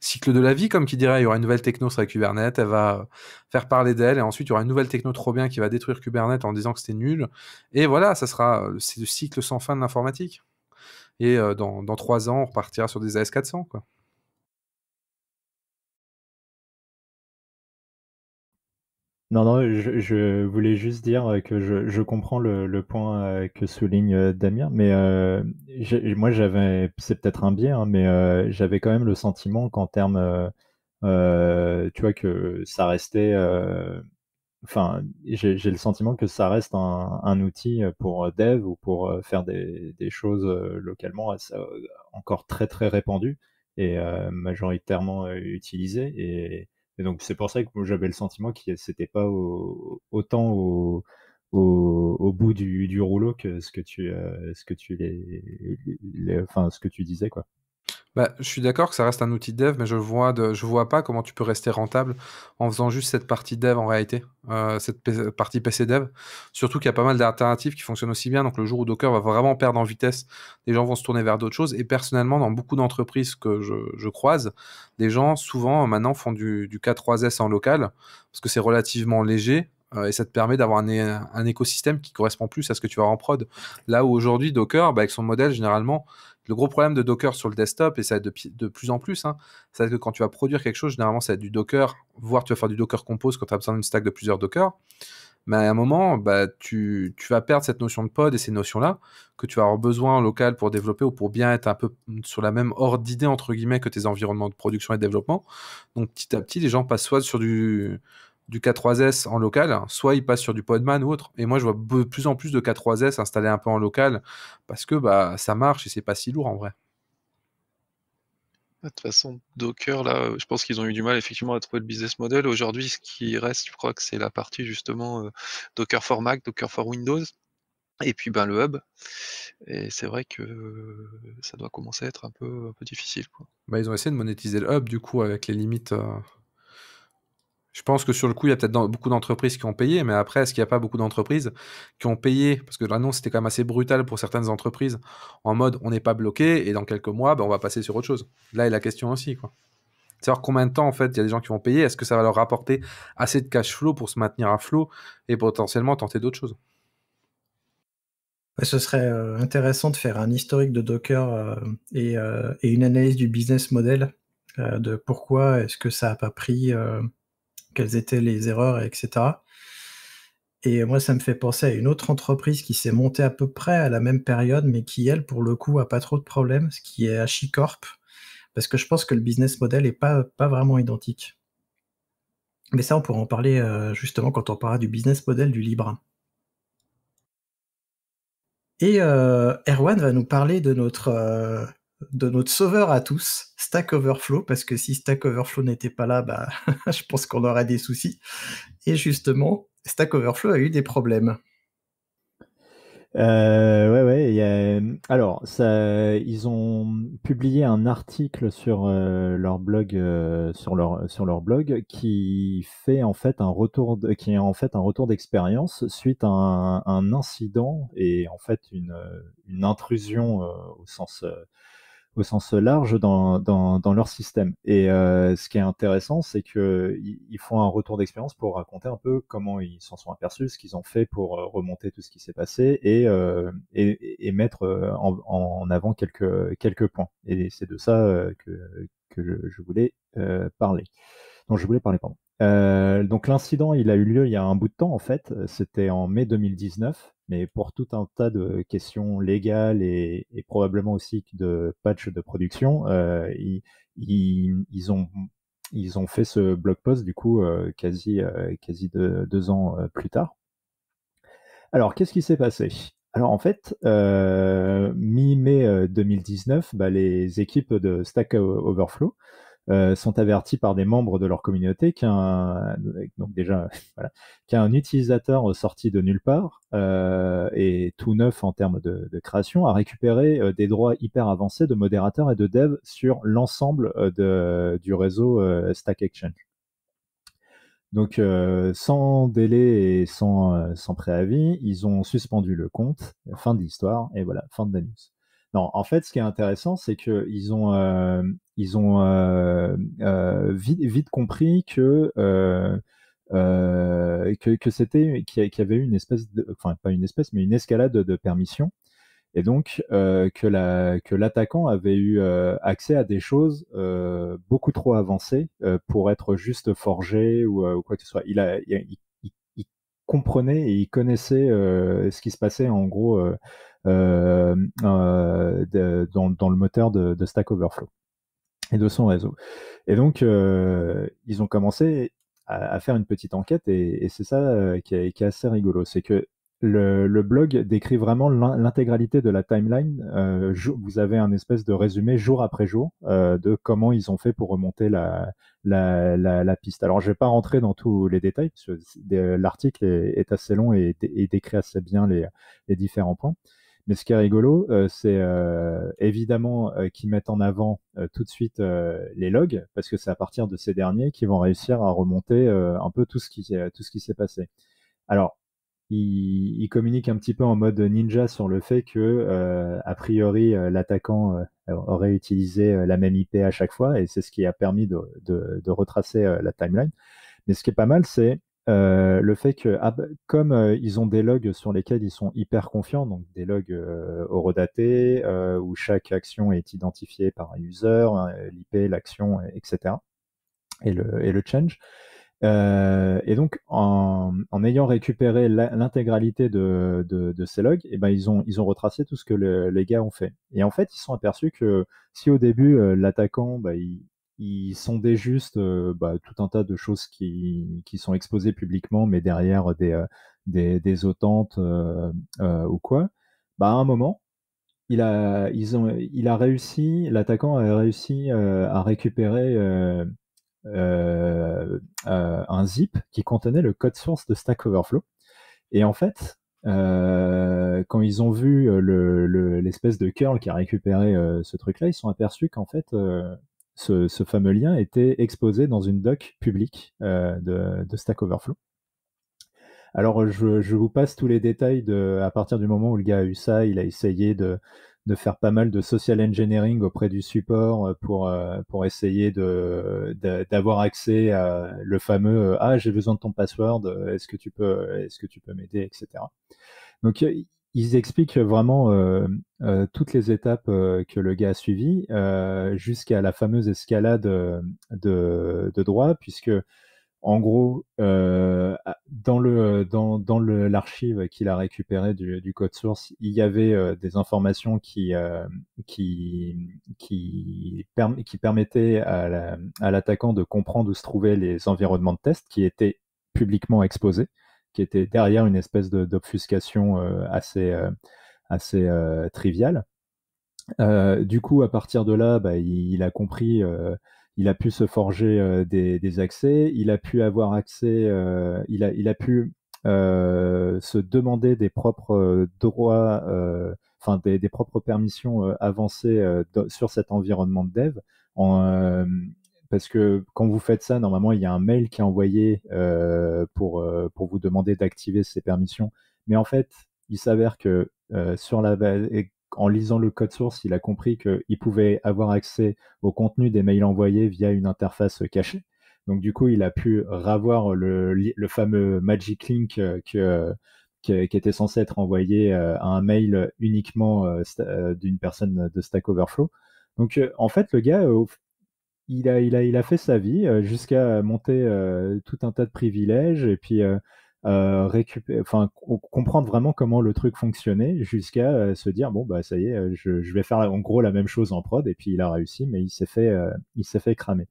Speaker 3: Cycle de la vie, comme qui dirait, il y aura une nouvelle techno sur la Kubernetes, elle va faire parler d'elle, et ensuite il y aura une nouvelle techno trop bien qui va détruire Kubernetes en disant que c'était nul. Et voilà, ça sera c'est le cycle sans fin de l'informatique. Et euh, dans, trois ans, on repartira sur des AS400. Quoi.
Speaker 1: Non, non, je, voulais juste dire euh, que je, comprends le, point euh, que souligne Damien, mais moi j'avais, c'est peut-être un biais, hein, mais j'avais quand même le sentiment qu'en termes, tu vois, que ça restait enfin, j'ai le sentiment que ça reste un, un, outil euh, pour euh, dev ou pour euh, faire des, choses localement encore très très répandues et majoritairement utilisé. Et, donc c'est pour ça que j'avais le sentiment que c'était pas autant au, au, au bout du, du, rouleau que ce que tu, ce que tu les, enfin ce que tu disais quoi.
Speaker 3: Bah, je suis d'accord que ça reste un outil de dev, mais je vois de, je vois pas comment tu peux rester rentable en faisant juste cette partie dev en réalité, euh, cette partie PC dev. Surtout qu'il y a pas mal d'alternatives qui fonctionnent aussi bien. Donc le jour où Docker va vraiment perdre en vitesse, les gens vont se tourner vers d'autres choses. Et personnellement, dans beaucoup d'entreprises que je, croise, des gens souvent euh, maintenant font du, du K3S en local parce que c'est relativement léger euh, et ça te permet d'avoir un, écosystème qui correspond plus à ce que tu vas en prod. Là où aujourd'hui Docker, bah, avec son modèle généralement, le gros problème de Docker sur le desktop, et ça va de, plus en plus, hein, c'est que quand tu vas produire quelque chose, généralement, ça va être du Docker, voire tu vas faire du Docker Compose quand tu as besoin d'une stack de plusieurs Docker. Mais à un moment, bah, tu, tu, vas perdre cette notion de pod et ces notions-là que tu vas avoir besoin local pour développer ou pour bien être un peu sur la même horde d'idées entre guillemets que tes environnements de production et de développement. Donc petit à petit, les gens passent soit sur du du K3S en local, soit ils passent sur du Podman ou autre. Et moi, je vois de plus en plus de K3S installés un peu en local parce que bah, ça marche et c'est pas si lourd en vrai. Ah, de toute façon,
Speaker 4: Docker, là, je pense qu'ils ont eu du mal effectivement à trouver le business model. Aujourd'hui, ce qui reste, je crois que c'est la partie justement euh, Docker for Mac, Docker for Windows, et puis ben, le hub. Et c'est vrai que
Speaker 3: ça doit commencer à être un peu, un peu difficile. Bah, ils ont essayé de monétiser le hub, du coup, avec les limites. Euh, je pense que sur le coup, il y a peut-être beaucoup d'entreprises qui ont payé, mais après, est-ce qu'il n'y a pas beaucoup d'entreprises qui ont payé Parce que l'annonce c'était quand même assez brutal pour certaines entreprises, en mode on n'est pas bloqué et dans quelques mois, bah, on va passer sur autre chose. Là est la question aussi. quoi. dire combien de temps, en fait, il y a des gens qui vont payer, est-ce que ça va leur rapporter assez de cash flow pour se maintenir à flot et potentiellement tenter d'autres choses
Speaker 2: bah, ce serait euh, intéressant de faire un historique de Docker euh, euh, et, une analyse du business model, de pourquoi est-ce que ça n'a pas pris quelles étaient les erreurs, etc. Et moi, ça me fait penser à une autre entreprise qui s'est montée à peu près à la même période, mais qui, elle, pour le coup, a pas trop de problèmes, ce qui est Ashicorp. parce que je pense que le business model n'est pas, pas vraiment identique. Mais ça, on pourra en parler euh, justement quand on parlera du business model du Libre. Et euh, Erwan va nous parler de notre euh, de notre sauveur à tous, Stack Overflow, parce que si Stack Overflow n'était pas là, bah, je pense qu'on aurait des soucis. Et justement, Stack Overflow a eu des
Speaker 1: problèmes. Euh, ouais, Alors, ils ont publié un article sur euh, leur blog, euh, sur leur sur leur blog, qui fait en fait un retour, qui est en fait un retour d'expérience suite à un, incident et en fait une intrusion euh, au sens au sens large dans, dans, leur système. Et euh, ce qui est intéressant, c'est qu'ils ils font un retour d'expérience pour raconter un peu comment ils s'en sont aperçus, ce qu'ils ont fait pour euh, remonter tout ce qui s'est passé et, euh, et, mettre en, en, avant quelques, quelques points. Et c'est de ça que, que je, voulais parler. Donc je voulais parler, pardon. Euh, donc l'incident, il a eu lieu il y a un bout de temps en fait. Euh, c'était en mai 2019, mais pour tout un tas de questions légales et, et probablement aussi de patch de production, euh, ils, ont fait ce blog post du coup euh, quasi quasi deux ans plus tard. Alors qu'est-ce qui s'est passé alors en fait, mi-mai 2019, bah, les équipes de Stack Overflow euh, sont avertis par des membres de leur communauté qu'un euh, déjà qu'un utilisateur sorti de nulle part euh, et tout neuf en termes de, création a récupéré des droits hyper avancés de modérateurs et de devs sur l'ensemble du réseau Stack Exchange. Donc, sans délai et sans, sans, préavis, ils ont suspendu le compte. Fin de l'histoire. Et voilà, fin de la news. Non, en fait, ce qui est intéressant, c'est qu'ils ont, ils ont euh, euh, euh, vite, vite, compris que, que, c'était, qu'il y avait eu une espèce, de, enfin pas une espèce, mais une escalade de permission, et donc que, la, que l'attaquant avait eu accès à des choses beaucoup trop avancées pour être juste forgé ou, quoi que ce soit. Il a, il, comprenait et il connaissait ce qui se passait en gros euh, euh dans, le moteur de, Stack Overflow et de son réseau. Et donc, euh, ils ont commencé à, faire une petite enquête et, c'est ça euh, qui est, assez rigolo, c'est que le, blog décrit vraiment l'intégralité de la timeline. vous avez un espèce de résumé jour après jour de comment ils ont fait pour remonter la, piste. Alors, je ne vais pas rentrer dans tous les détails, parce que l'article est, assez long et, décrit assez bien les différents points. Mais ce qui est rigolo, euh, c'est euh, évidemment euh, qu'ils mettent en avant tout de suite les logs, parce que c'est à partir de ces derniers qu'ils vont réussir à remonter un peu tout ce qui, tout ce qui s'est passé. Alors, ils communiquent un petit peu en mode ninja sur le fait que, a priori, l'attaquant aurait utilisé la même IP à chaque fois, et c'est ce qui a permis de, retracer la timeline. Mais ce qui est pas mal, c'est euh, le fait que, ah bah, comme euh, ils ont des logs sur lesquels ils sont hyper confiants, donc des logs euh, horodatés, où chaque action est identifiée par un user, l'IP, l'action, etc., et le, et le change. et donc, en, ayant récupéré l'intégralité de, ces logs, et eh ben, ils, ont, ils ont retracé tout ce que les gars ont fait. Et en fait, ils sont aperçus que si au début, l'attaquant, bah, il, ils sondaient juste euh, bah, tout un tas de choses qui, qui, sont exposées publiquement, mais derrière des, euh, des, des autantes euh, ou quoi. Bah, à un moment, il a, ils ont, il a réussi, l'attaquant a réussi à récupérer un zip qui contenait le code source de Stack Overflow. Et en fait, quand ils ont vu l'espèce le, l'espèce de curl qui a récupéré ce truc-là, ils sont aperçus qu'en fait, euh, ce, fameux lien était exposé dans une doc publique euh, de, Stack Overflow. Alors, je, vous passe tous les détails de, à partir du moment où le gars a eu ça, il a essayé de, faire pas mal de social engineering auprès du support euh, euh, pour, essayer d'avoir accès à le fameux Ah, j'ai besoin de ton password, est-ce que tu peux, est-ce que tu peux m'aider, etc. Donc, ils expliquent vraiment euh, euh, toutes les étapes euh, que le gars a suivies jusqu'à la fameuse escalade de, droit, puisque en gros, dans le dans, l'archive qu'il a récupéré du, code source, il y avait des informations qui qui qui, permettaient à l'attaquant de comprendre où se trouvaient les environnements de test qui étaient publiquement exposés qui était derrière une espèce d'obfuscation euh, assez, euh, assez euh, triviale. du coup, à partir de là, bah, il, a compris il a pu se forger des, accès, il a pu avoir accès, il, a, il, a, pu se demander des propres droits, enfin des, des, propres permissions avancées sur cet environnement de dev. En, parce que quand vous faites ça, normalement, il y a un mail qui est envoyé euh, pour, euh, pour vous demander d'activer ces permissions. Mais en fait, il s'avère que euh, sur la, en lisant le code source, il a compris qu'il pouvait avoir accès au contenu des mails envoyés via une interface cachée. Donc du coup, il a pu ravoir le, fameux Magic Link que, qui était censé être envoyé à un mail uniquement d'une personne de Stack Overflow. Donc en fait, le gars, il a, il, a, fait sa vie euh, jusqu'à monter euh, tout un tas de privilèges et puis euh, récupérer, enfin, comprendre vraiment comment le truc fonctionnait jusqu'à se dire bon, bah ça y est, je, vais faire en gros la même chose en prod. Et puis il a réussi, mais il s'est fait, il s'est fait cramer.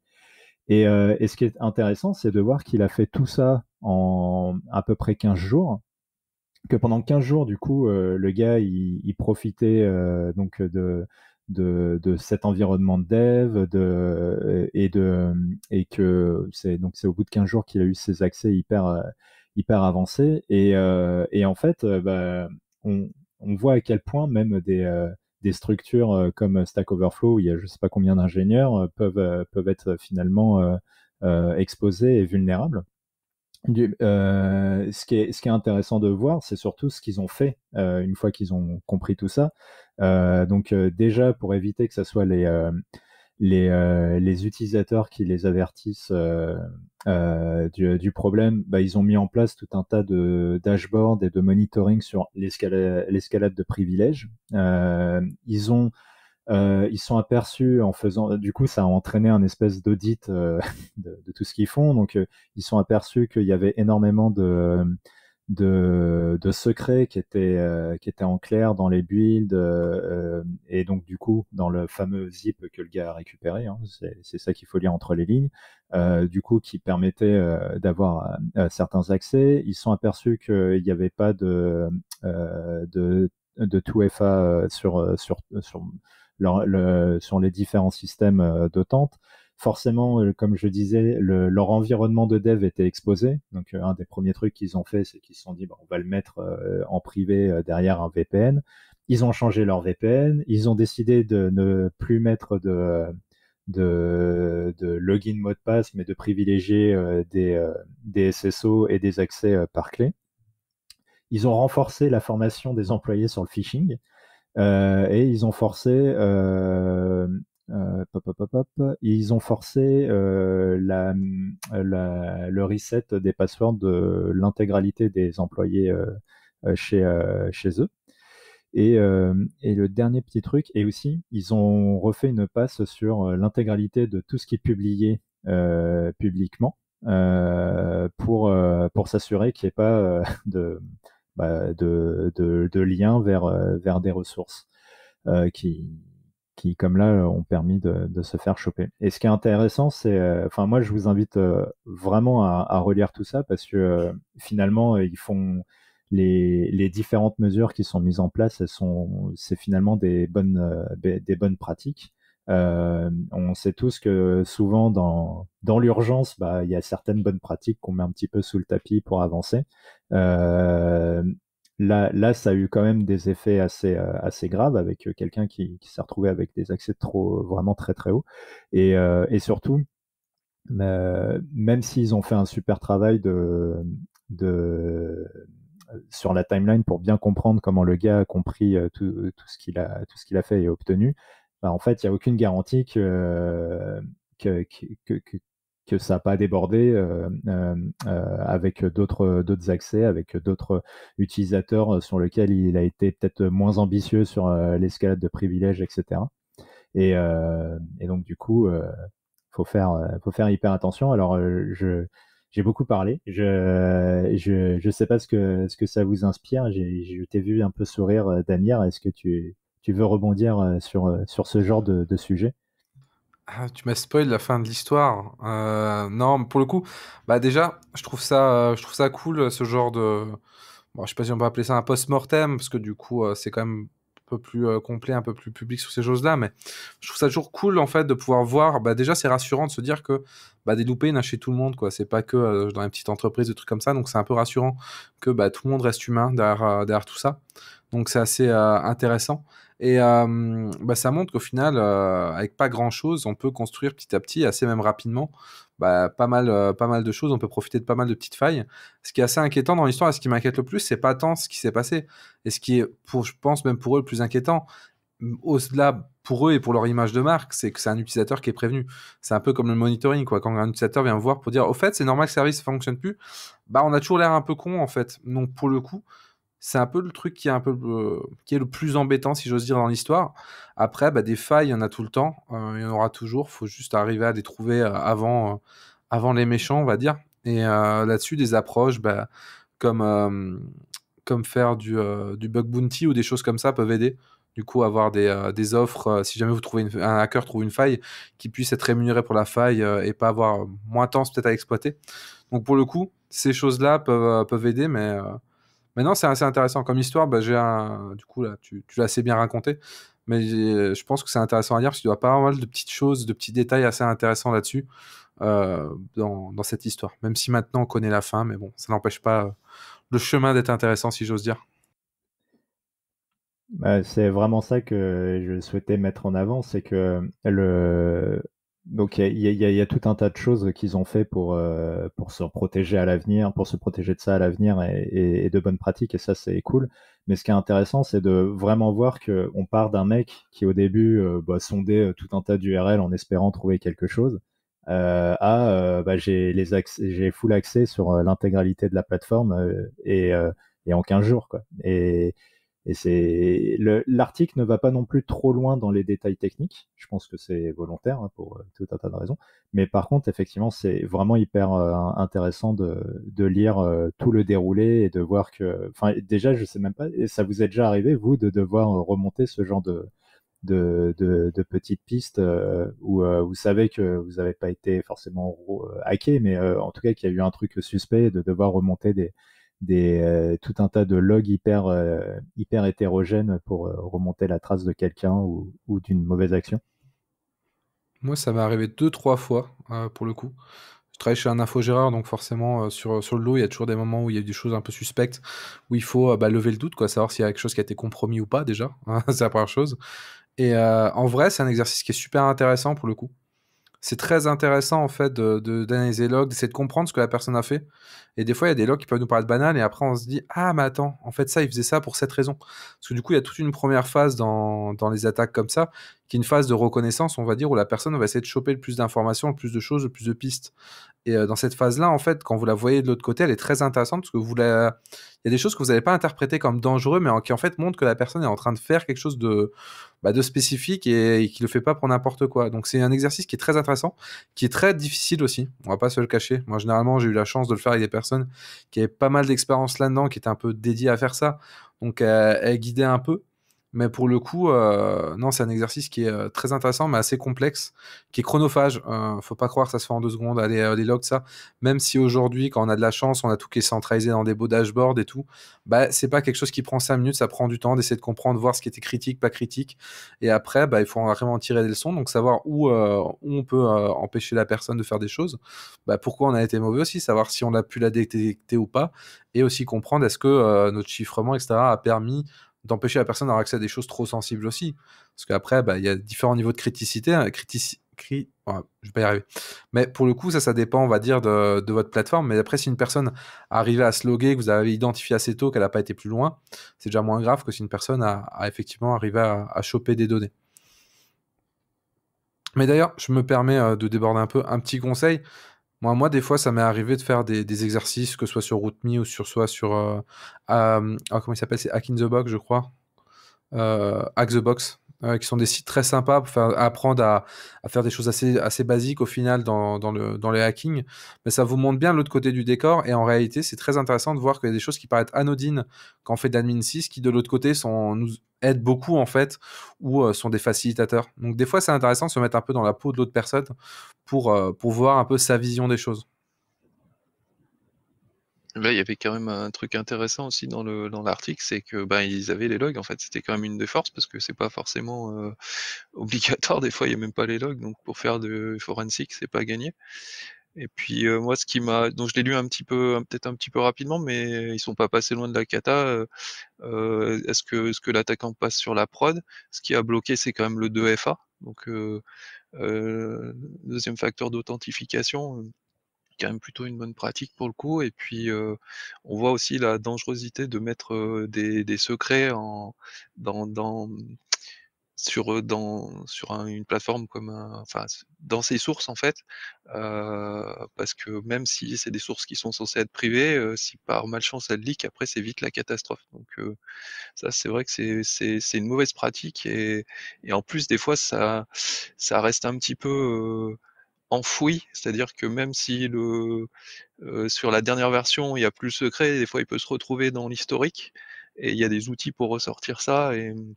Speaker 1: Et, ce qui est intéressant, c'est de voir qu'il a fait tout ça en à peu près 15 jours. Que pendant 15 jours, du coup, le gars, il, profitait donc de de, cet environnement de dev de, et, de, et que c'est donc c'est au bout de 15 jours qu'il a eu ses accès hyper, hyper avancés. Et, euh, en fait, euh, bah, on, voit à quel point même des, euh, structures comme Stack Overflow, où il y a je ne sais pas combien d'ingénieurs, peuvent, peuvent être finalement exposés et vulnérables du, euh, ce, qui est, ce, qui est, intéressant de voir, c'est surtout ce qu'ils ont fait euh, une fois qu'ils ont compris tout ça. Euh, donc euh, déjà, pour éviter que ce soit les, euh, les, euh, les utilisateurs qui les avertissent du, du, problème, bah, ils ont mis en place tout un tas de dashboards et de monitoring sur l'escalade de privilèges. ils ont euh, ils sont aperçus en faisant, du coup, ça a entraîné un espèce d'audit euh, de, de, tout ce qu'ils font. Donc, euh, ils sont aperçus qu'il y avait énormément de de, de secrets qui étaient, qui étaient en clair dans les builds et donc du coup dans le fameux zip que le gars a récupéré, hein, c'est ça qu'il faut lire entre les lignes, du coup qui permettait d'avoir certains accès. Ils sont aperçus qu'il n'y avait pas de, de, de tout FA sur, sur, sur sur les différents systèmes euh, de tente. Forcément, euh, comme je disais, leur environnement de dev était exposé. Donc, euh, un des premiers trucs qu'ils ont fait, c'est qu'ils se sont dit, bah, on va le mettre en privé derrière un VPN. Ils ont changé leur VPN. Ils ont décidé de ne plus mettre de, login mot de passe, mais de privilégier des, SSO et des accès par clé. Ils ont renforcé la formation des employés sur le phishing. Euh, et ils ont forcé euh, euh, pop, pop, ils ont forcé la, le reset des passwords de l'intégralité des employés chez, chez eux. Et, et, le dernier petit truc, et aussi, ils ont refait une passe sur l'intégralité de tout ce qui est publié publiquement pour, pour s'assurer qu'il n'y ait pas de, bah, de, de, liens vers, euh, vers des ressources euh, qui, qui, comme là, euh, ont permis de, se faire choper. Et ce qui est intéressant, c'est, enfin, moi, je vous invite vraiment à, relire tout ça parce que finalement, ils font. Les, les, différentes mesures qui sont mises en place, sont, c'est finalement des bonnes, des bonnes pratiques. Euh, on sait tous que souvent dans, dans l'urgence, bah, il y a certaines bonnes pratiques qu'on met un petit peu sous le tapis pour avancer. Euh, là, ça a eu quand même des effets assez, euh, assez graves avec quelqu'un qui, s'est retrouvé avec des accès trop, vraiment très très haut Et, surtout, bah, même s'ils ont fait un super travail de, de, sur la timeline pour bien comprendre comment le gars a compris tout, tout ce qu'il a, tout ce qu'il a fait et obtenu, bah, en fait, il n'y a aucune garantie que, que, ça n'a pas débordé euh, euh, euh, avec d'autres accès, avec d'autres utilisateurs sur lesquels il a été peut-être moins ambitieux sur l'escalade de privilèges, etc. Et, donc, du coup, il faut, faire, faut faire hyper attention. Alors, j'ai beaucoup parlé. Je ne sais pas ce que ce que ça vous inspire. J'ai je t'ai vu un peu sourire, Damien. Est-ce que tu tu veux rebondir euh, sur, euh, sur ce genre de, de sujet
Speaker 3: ah, tu m'as spoil la fin de l'histoire. Hein. Euh, non, pour le coup, bah déjà, je trouve ça, euh, je trouve ça cool ce genre de. Bon, je sais pas si on peut appeler ça un post-mortem parce que du coup, c'est quand même un peu plus complet, un peu plus public sur ces choses-là. Mais je trouve ça toujours cool en fait de pouvoir voir. Bah déjà, c'est rassurant de se dire que bah, des loupés, il chez tout le monde. quoi. C'est pas que dans les petites entreprises, des trucs comme ça. Donc c'est un peu rassurant que bah, tout le monde reste humain derrière, derrière tout ça. Donc c'est assez intéressant. Et bah, ça montre qu'au final, avec pas grand-chose, on peut construire petit à petit, assez même rapidement, bah, pas, mal, pas mal de choses. On peut profiter de pas mal de petites failles. Ce qui est assez inquiétant dans l'histoire, et ce qui m'inquiète le plus, c'est pas tant ce qui s'est passé, et ce qui est, pour, je pense, même pour eux, le plus inquiétant, au-delà pour eux et pour leur image de marque, c'est que c'est un utilisateur qui est prévenu. C'est un peu comme le monitoring, quoi. Quand un utilisateur vient me voir pour dire, au fait, c'est normal que le service ne fonctionne plus, bah, on a toujours l'air un peu con, en fait. Donc, pour le coup, c'est un peu le truc qui est un peu euh, qui est le plus embêtant si j'ose dire dans l'histoire. Après, bah, des failles, il y en a tout le temps, euh, il y en aura toujours. Il Faut juste arriver à les trouver euh, avant avant les méchants, on va dire. Et là-dessus, des approches bah, comme comme faire du, du, bug bounty ou des choses comme ça peuvent aider. Du coup, avoir des, offres, si jamais vous trouvez un hacker trouve une faille, qui puisse être rémunéré pour la faille et pas avoir moins de temps peut-être à exploiter. Donc pour le coup, ces choses-là peuvent, peuvent aider, mais Maintenant, c'est assez intéressant. Comme histoire, bah, j'ai un. Du coup, là, tu, l'as assez bien raconté. Mais euh, je pense que c'est intéressant à dire parce qu'il y a pas mal de petites choses, de petits détails assez intéressants là-dessus euh, dans, dans, cette histoire. Même si maintenant on connaît la fin, mais bon, ça n'empêche pas euh, le chemin d'être intéressant, si j'ose dire.
Speaker 1: Bah, c'est vraiment ça que je souhaitais mettre en avant, c'est que le, donc il y, a tout un tas de choses qu'ils ont fait pour, euh, pour se protéger à l'avenir, pour se protéger de ça à l'avenir et, de bonnes pratiques, et ça c'est cool. Mais ce qui est intéressant, c'est de vraiment voir qu'on part d'un mec qui au début euh, bah, sondait euh, tout un tas d'URL en espérant trouver quelque chose, euh, à bah, j'ai, les j'ai full accès sur l'intégralité de la plateforme et, et, en 15 jours. Quoi. Et, et c'est l'article ne va pas non plus trop loin dans les détails techniques. Je pense que c'est volontaire hein, pour euh, tout un tas de raisons. Mais par contre, effectivement, c'est vraiment hyper euh, intéressant de, lire euh, tout le déroulé et de voir que, enfin, déjà, je sais même pas, ça vous est déjà arrivé vous de devoir remonter ce genre de de, petites pistes où vous savez que vous n'avez pas été forcément hacké, mais en tout cas qu'il y a eu un truc suspect de devoir remonter des des, euh, tout un tas de logs hyper, euh, hyper hétérogènes pour euh, remonter la trace de quelqu'un ou, d'une mauvaise action
Speaker 3: Moi, ça m'est arrivé deux, trois fois pour le coup. Je travaille chez un infogéreur, donc forcément, sur, sur le lot, il y a toujours des moments où il y a des choses un peu suspectes, où il faut bah, lever le doute, quoi, savoir s'il y a quelque chose qui a été compromis ou pas déjà. C'est la première chose. Et en vrai, c'est un exercice qui est super intéressant pour le coup c'est très intéressant en fait de d'analyser les logs, d'essayer de comprendre ce que la personne a fait. Et des fois, il y a des logs qui peuvent nous paraître banales et après on se dit ah mais attends, en fait ça il faisait ça pour cette raison. Parce que du coup, il y a toute une première phase dans, les attaques comme ça, qui est une phase de reconnaissance, on va dire, où la personne va essayer de choper le plus d'informations, le plus de choses, le plus de pistes. Et euh, dans cette phase-là, en fait, quand vous la voyez de l'autre côté, elle est très intéressante parce que vous la... il y a des choses que vous n'avez pas interpréter comme dangereux, mais qui en fait montrent que la personne est en train de faire quelque chose de bah, de spécifique et, qui le fait pas pour n'importe quoi. Donc c'est un exercice qui est très intéressant, qui est très difficile aussi. On va pas se le cacher. Moi généralement j'ai eu la chance de le faire avec des personnes qui avaient pas mal d'expérience là-dedans, qui étaient un peu dédiées à faire ça. Donc euh, elles un peu. Mais pour le coup, euh, non, c'est un exercice qui est euh, très intéressant, mais assez complexe, qui est chronophage. Euh, faut pas croire que ça se fait en deux secondes, aller euh, ça. Même si aujourd'hui, quand on a de la chance, on a tout qui est centralisé dans des beaux dashboards et tout, bah, c'est pas quelque chose qui prend cinq minutes, ça prend du temps d'essayer de comprendre, voir ce qui était critique, pas critique. Et après, bah, il faut vraiment tirer des leçons, donc savoir où, euh, où on peut empêcher la personne de faire des choses, bah, pourquoi on a été mauvais aussi, savoir si on a pu la détecter ou pas, et aussi comprendre est-ce que notre chiffrement, etc., a permis d'empêcher la personne d'avoir accès à des choses trop sensibles aussi. Parce qu'après, bah, il bah, y a différents niveaux de criticité. je hein, ne je vais pas y arriver. Mais pour le coup, ça, ça dépend, on va dire, de, votre plateforme. Mais après, si une personne arrive à se loguer, que vous avez identifié assez tôt qu'elle n'a pas été plus loin, c'est déjà moins grave que si une personne a, effectivement arrivé à, choper des données. Mais d'ailleurs, je me permets euh, de déborder un peu un petit conseil. Moi, moi, des fois, ça m'est arrivé de faire des, exercices, que ce soit sur RootMe ou sur soit sur. Euh, ah, comment il s'appelle C'est Hack in the Box, je crois. Euh, hack the Box. Euh, qui sont des sites très sympas pour apprendre à, faire des choses assez, assez basiques au final dans, dans, le, dans les hacking. Mais ça vous montre bien l'autre côté du décor. Et en réalité, c'est très intéressant de voir qu'il y a des choses qui paraissent anodines quand on fait d'admin 6 qui, de l'autre côté, sont, nous aident beaucoup en fait ou euh, sont des facilitateurs. Donc, des fois, c'est intéressant de se mettre un peu dans la peau de l'autre personne pour, euh, pour voir un peu sa vision des choses.
Speaker 4: Là, bah, il y avait quand même un truc intéressant aussi dans l'article, c'est que bah, ils avaient les logs en fait. C'était quand même une des forces parce que c'est pas forcément euh, obligatoire. Des fois, il y a même pas les logs, donc pour faire de forensic, c'est pas gagné. Et puis euh, moi, ce qui m'a, donc je l'ai lu un petit peu, peut-être un petit peu rapidement, mais ils sont pas passés loin de la cata. Euh, est-ce que ce que l'attaquant passe sur la prod, ce qui a bloqué, c'est quand même le 2FA, donc deuxième facteur d'authentification quand même plutôt une bonne pratique pour le coup. Et puis, on voit aussi la dangerosité de mettre des, secrets en, dans, dans, sur, dans, sur une plateforme comme enfin, dans ses sources en fait, parce que même si c'est des sources qui sont censées être privées, si par malchance elles leak, après c'est vite la catastrophe. Donc ça, c'est vrai que c'est une mauvaise pratique et, en plus des fois ça, ça reste un petit peu enfoui, c'est-à-dire que même si le, euh, sur la dernière version il n'y a plus de secret, des fois il peut se retrouver dans l'historique et il y a des outils pour ressortir ça. Et mmh,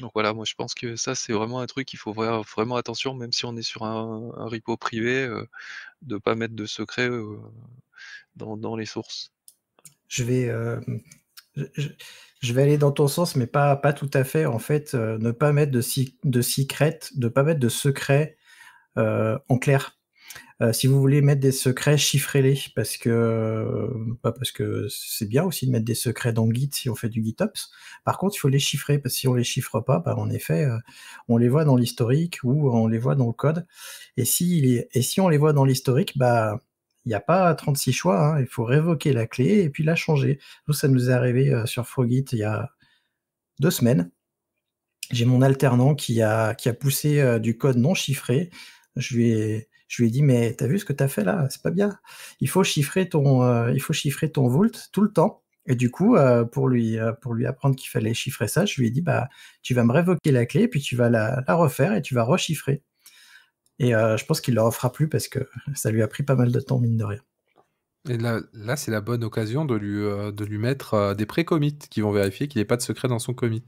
Speaker 4: donc voilà, moi je pense que ça c'est vraiment un truc qu'il faut vraiment attention, même si on est sur un, repo privé, euh, de ne pas mettre de secret euh, dans, les sources.
Speaker 2: Je vais, je, vais aller dans ton sens, mais pas, pas tout à fait. En fait, ne pas mettre de, si, de ne pas mettre de secret euh, en clair. Euh, si vous voulez mettre des secrets, chiffrez-les parce que euh, pas parce que c'est bien aussi de mettre des secrets dans Git si on fait du GitOps. Par contre, il faut les chiffrer parce que si on les chiffre pas, bah, en effet, on les voit dans l'historique ou on les voit dans le code. Et si on les voit dans l'historique, bah il n'y a pas 36 choix, hein. il faut révoquer la clé et puis la changer. Nous, ça nous est arrivé sur Frogit il y a deux semaines. J'ai mon alternant qui a, qui a poussé du code non chiffré je lui ai, dit, mais t'as vu ce que t'as fait là C'est pas bien. Il faut chiffrer ton, euh, il faut chiffrer ton volt tout le temps. Et du coup, euh, pour, lui, euh, pour lui apprendre qu'il fallait chiffrer ça, je lui ai dit, bah, tu vas me révoquer la clé, puis tu vas la, refaire et tu vas rechiffrer. Et je pense qu'il ne le refera plus parce que ça lui a pris pas mal de temps, mine de
Speaker 3: rien. Et là, c'est la bonne occasion de lui, de lui mettre des pré-commits qui vont vérifier qu'il n'y ait pas de secret dans son commit.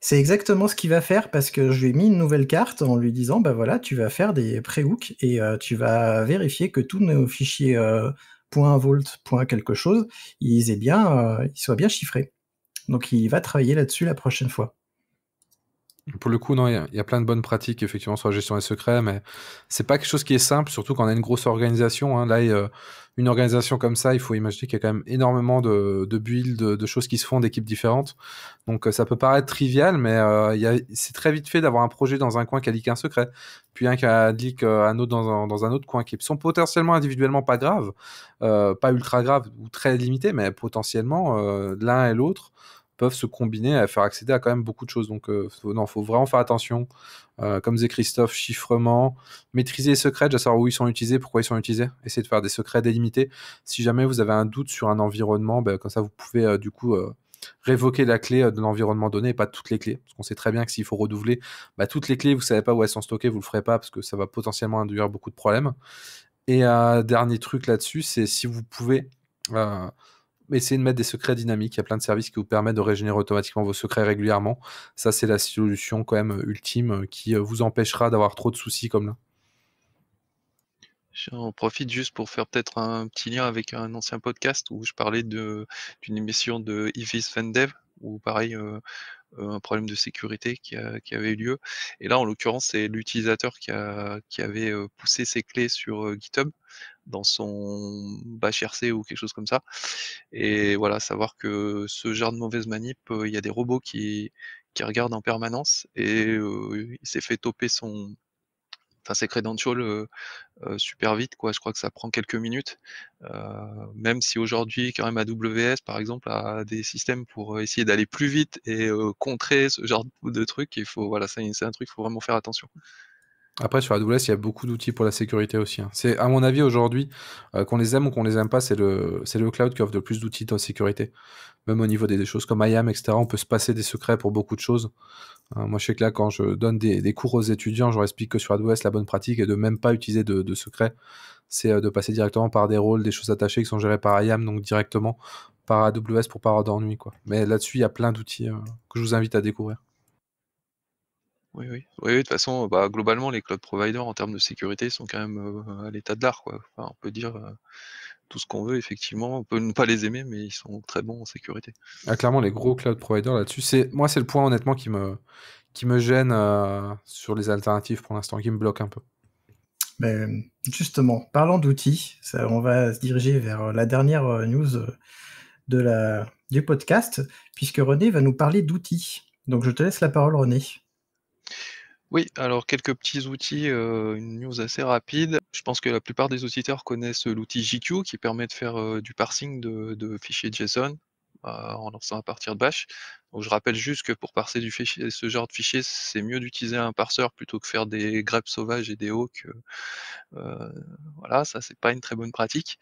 Speaker 2: C'est exactement ce qu'il va faire parce que je lui ai mis une nouvelle carte en lui disant bah voilà, tu vas faire des pré-hooks et euh, tu vas vérifier que tous nos fichiers euh, .volt, quelque chose, ils, aient bien, euh, ils soient bien chiffrés. Donc il va travailler là-dessus la prochaine fois.
Speaker 3: Pour le coup, non, il y, a plein de bonnes pratiques effectivement sur la gestion des secrets, mais c'est pas quelque chose qui est simple, surtout quand on a une grosse organisation. Hein. Là, une organisation comme ça, il faut imaginer qu'il y a quand même énormément de, de builds, de, choses qui se font d'équipes différentes. Donc euh, ça peut paraître trivial, mais euh, c'est très vite fait d'avoir un projet dans un coin qui a un secret, puis un qui a leaké euh, un autre dans un, autre coin qui sont potentiellement individuellement pas graves, pas ultra graves ou très limités, mais potentiellement l'un et l'autre peuvent se combiner à faire accéder à quand même beaucoup de choses. Donc, il euh, faut, faut vraiment faire attention. Euh, comme disait Christophe, chiffrement, maîtriser les secrets, déjà savoir où ils sont utilisés, pourquoi ils sont utilisés. Essayer de faire des secrets délimités. Si jamais vous avez un doute sur un environnement, ben, comme ça, vous pouvez euh, du coup révoquer la clé de l'environnement donné et pas toutes les clés. Parce qu'on sait très bien que s'il faut redoubler, ben, toutes les clés, vous savez pas où elles sont stockées, vous le ferez pas parce que ça va potentiellement induire beaucoup de problèmes. Et euh, dernier truc là-dessus, c'est si vous pouvez essayez de mettre des secrets dynamiques. Il y a plein de services qui vous permettent de régénérer automatiquement vos secrets régulièrement. Ça, c'est la solution quand même euh, ultime euh, qui euh, vous empêchera d'avoir trop de soucis comme là.
Speaker 4: J'en profite juste pour faire peut-être un petit lien avec un ancien podcast où je parlais d'une émission de Ifis Fendev, où pareil, euh, un problème de sécurité qui, avait eu lieu. Et là, en l'occurrence, c'est l'utilisateur qui, avait euh, poussé ses clés sur euh, GitHub dans son bash RC ou quelque chose comme ça. Et voilà, savoir que ce genre de mauvaise manip, il y a des robots qui, qui regardent en permanence et il s'est fait toper son, enfin c'est credential super vite quoi. Je crois que ça prend quelques minutes. même si aujourd'hui quand même AWS par exemple a des systèmes pour essayer d'aller plus vite et contrer ce genre de trucs, il faut voilà c'est un truc, il faut vraiment faire
Speaker 3: attention. Après, sur AWS, il y a beaucoup d'outils pour la sécurité aussi. Hein. C'est, à mon avis, aujourd'hui, euh, qu'on les aime ou qu'on les aime pas, c'est le, le cloud qui offre le plus d'outils de sécurité. Même au niveau des, choses comme IAM, etc., on peut se passer des secrets pour beaucoup de choses. Euh, moi, je sais que là, quand je donne des, cours aux étudiants, je leur explique que sur AWS, la bonne pratique est de même pas utiliser de, secrets. C'est euh, de passer directement par des rôles, des choses attachées qui sont gérées par IAM, donc directement par AWS pour pas avoir d'ennuis. Mais là-dessus, il y a plein d'outils que je vous invite à découvrir.
Speaker 4: Oui, oui. de toute façon, bah, globalement, les cloud providers, en termes de sécurité, sont quand même euh, à l'état de l'art, quoi. on peut dire euh, tout ce qu'on veut, effectivement. On peut ne pas les aimer, mais ils sont très bons en sécurité.
Speaker 3: Ah, clairement, les gros cloud providers là-dessus, c'est moi, c'est le point, honnêtement, qui me, qui me gêne euh, sur les alternatives pour l'instant, qui me bloque un peu.
Speaker 2: Mais justement, parlant d'outils, on va se diriger vers la dernière news de la, du podcast, puisque René va nous parler d'outils. Donc, je te laisse la parole, René.
Speaker 4: Oui, alors quelques petits outils, euh, une news assez rapide. Je pense que la plupart des auditeurs connaissent l'outil GQ qui permet de faire euh, du parsing de fichiers JSON. Bah, en lançant à partir de Bash. Donc je rappelle juste que pour parser ce genre de fichier, c'est mieux d'utiliser un parseur plutôt que faire des greppes sauvages et des hawks. Euh, euh, voilà, ça c'est pas une très bonne pratique.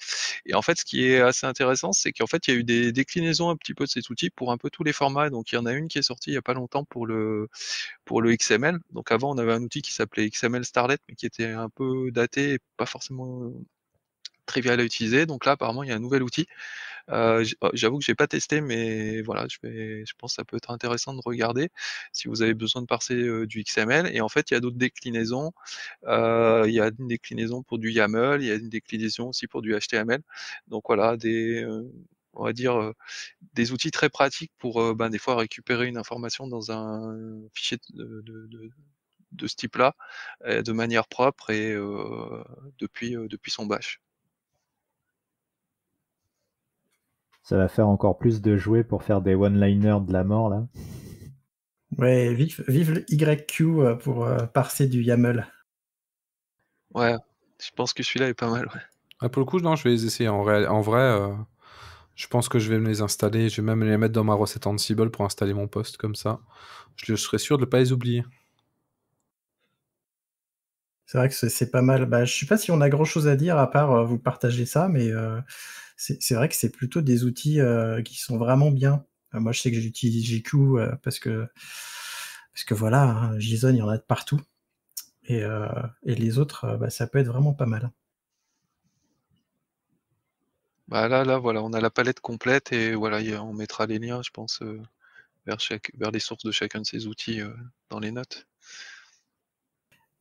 Speaker 4: Et en fait, ce qui est assez intéressant, c'est qu'en fait, il y a eu des déclinaisons un petit peu de cet outil pour un peu tous les formats. Donc il y en a une qui est sortie il y a pas longtemps pour le pour le XML. Donc avant, on avait un outil qui s'appelait XML Starlet, mais qui était un peu daté et pas forcément trivial à utiliser. Donc là, apparemment, il y a un nouvel outil euh, oh, j'avoue que j'ai pas testé, mais voilà, je, je pense que ça peut être intéressant de regarder si vous avez besoin de parser du XML. Et en fait, il y a d'autres déclinaisons. Il y a une déclinaison pour du YAML, il y a une déclinaison aussi pour du HTML. Donc voilà, des on va dire, des outils très pratiques pour ben, des fois récupérer une information dans un fichier de, ce type-là, de manière propre et depuis, depuis son bash.
Speaker 1: ça va faire encore plus de jouets pour faire des one-liners de la mort là. Ouais, vive, le YQ euh, pour euh,
Speaker 2: parser du YAML.
Speaker 3: Ouais,
Speaker 4: je pense que celui-là est pas mal. Ouais.
Speaker 3: Ah, pour le coup, non, je vais les essayer. En, vrai, en vrai euh, je pense que je vais me les installer. Je vais même les mettre dans ma recette Ansible pour installer mon poste comme ça. Je, serai sûr de ne pas les oublier.
Speaker 2: C'est vrai que c'est pas mal. Bah, je ne sais pas si on a grand chose à dire à part vous partager ça, mais c'est vrai que c'est plutôt des outils euh, qui sont vraiment bien. Euh, moi, je sais que j'utilise GQ euh, parce que parce que voilà, hein, JSON, il y en a de partout. Et, les autres, bah, ça peut être vraiment pas mal.
Speaker 4: Bah, là, voilà, on a la palette complète et voilà, on mettra les liens, je pense, vers, chaque, vers les sources de chacun de ces outils dans les notes.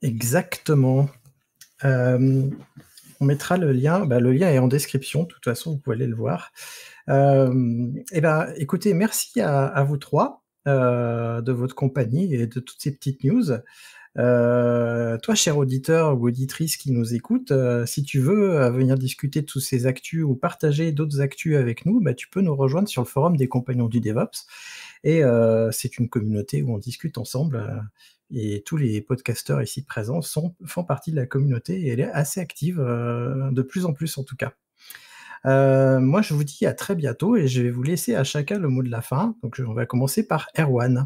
Speaker 2: Exactement mettra le lien. Bah, le lien est en description. De toute façon, vous pouvez aller le voir. Euh, et ben, écoutez, merci à, vous trois euh, de votre compagnie et de toutes ces petites news. Euh, toi, cher auditeur ou auditrice qui nous écoute, si tu veux venir discuter de tous ces actus ou partager d'autres actus avec nous, bah, tu peux nous rejoindre sur le forum des compagnons du DevOps. Et c'est une communauté où on discute ensemble et tous les podcasteurs ici présents font partie de la communauté et elle est assez active, euh, de plus en plus en tout cas. Euh, moi, je vous dis à très bientôt et je vais vous laisser à chacun le mot de la fin. Donc, on va commencer par Erwan.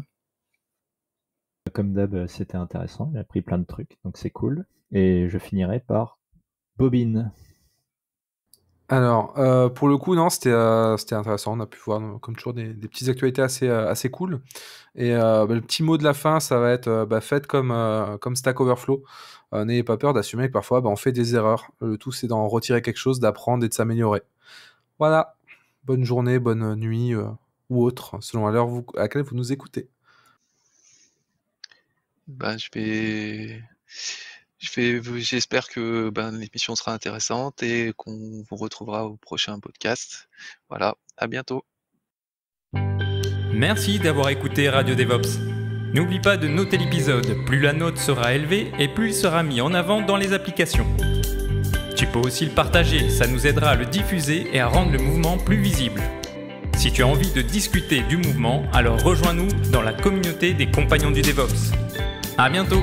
Speaker 1: Comme d'hab, euh, c'était intéressant. Il a pris plein de trucs, donc c'est cool. Et je finirai par Bobine.
Speaker 3: Alors, euh, pour le coup, non, euh, c'était intéressant. On a pu voir, euh, comme toujours, des, petites actualités assez, assez cool. Et bah, le petit mot de la fin, ça va être bah, faites comme, comme Stack Overflow. N'ayez pas peur d'assumer que parfois, bah, on fait des erreurs. Le tout, c'est d'en retirer quelque chose, d'apprendre et de s'améliorer. Voilà. Bonne journée, bonne nuit ou autre, selon l'heure à laquelle vous nous écoutez.
Speaker 4: je vais. J'espère que ben, l'émission sera intéressante et qu'on vous retrouvera au prochain podcast. Voilà, à bientôt. Merci d'avoir écouté Radio DevOps. N'oublie pas de noter l'épisode, plus la note sera
Speaker 1: élevée et plus il sera mis en avant dans les applications. Tu peux aussi le partager, ça nous aidera à le diffuser et à rendre le mouvement plus visible. Si tu as envie de discuter du mouvement, alors rejoins-nous dans la communauté des compagnons du DevOps. À bientôt!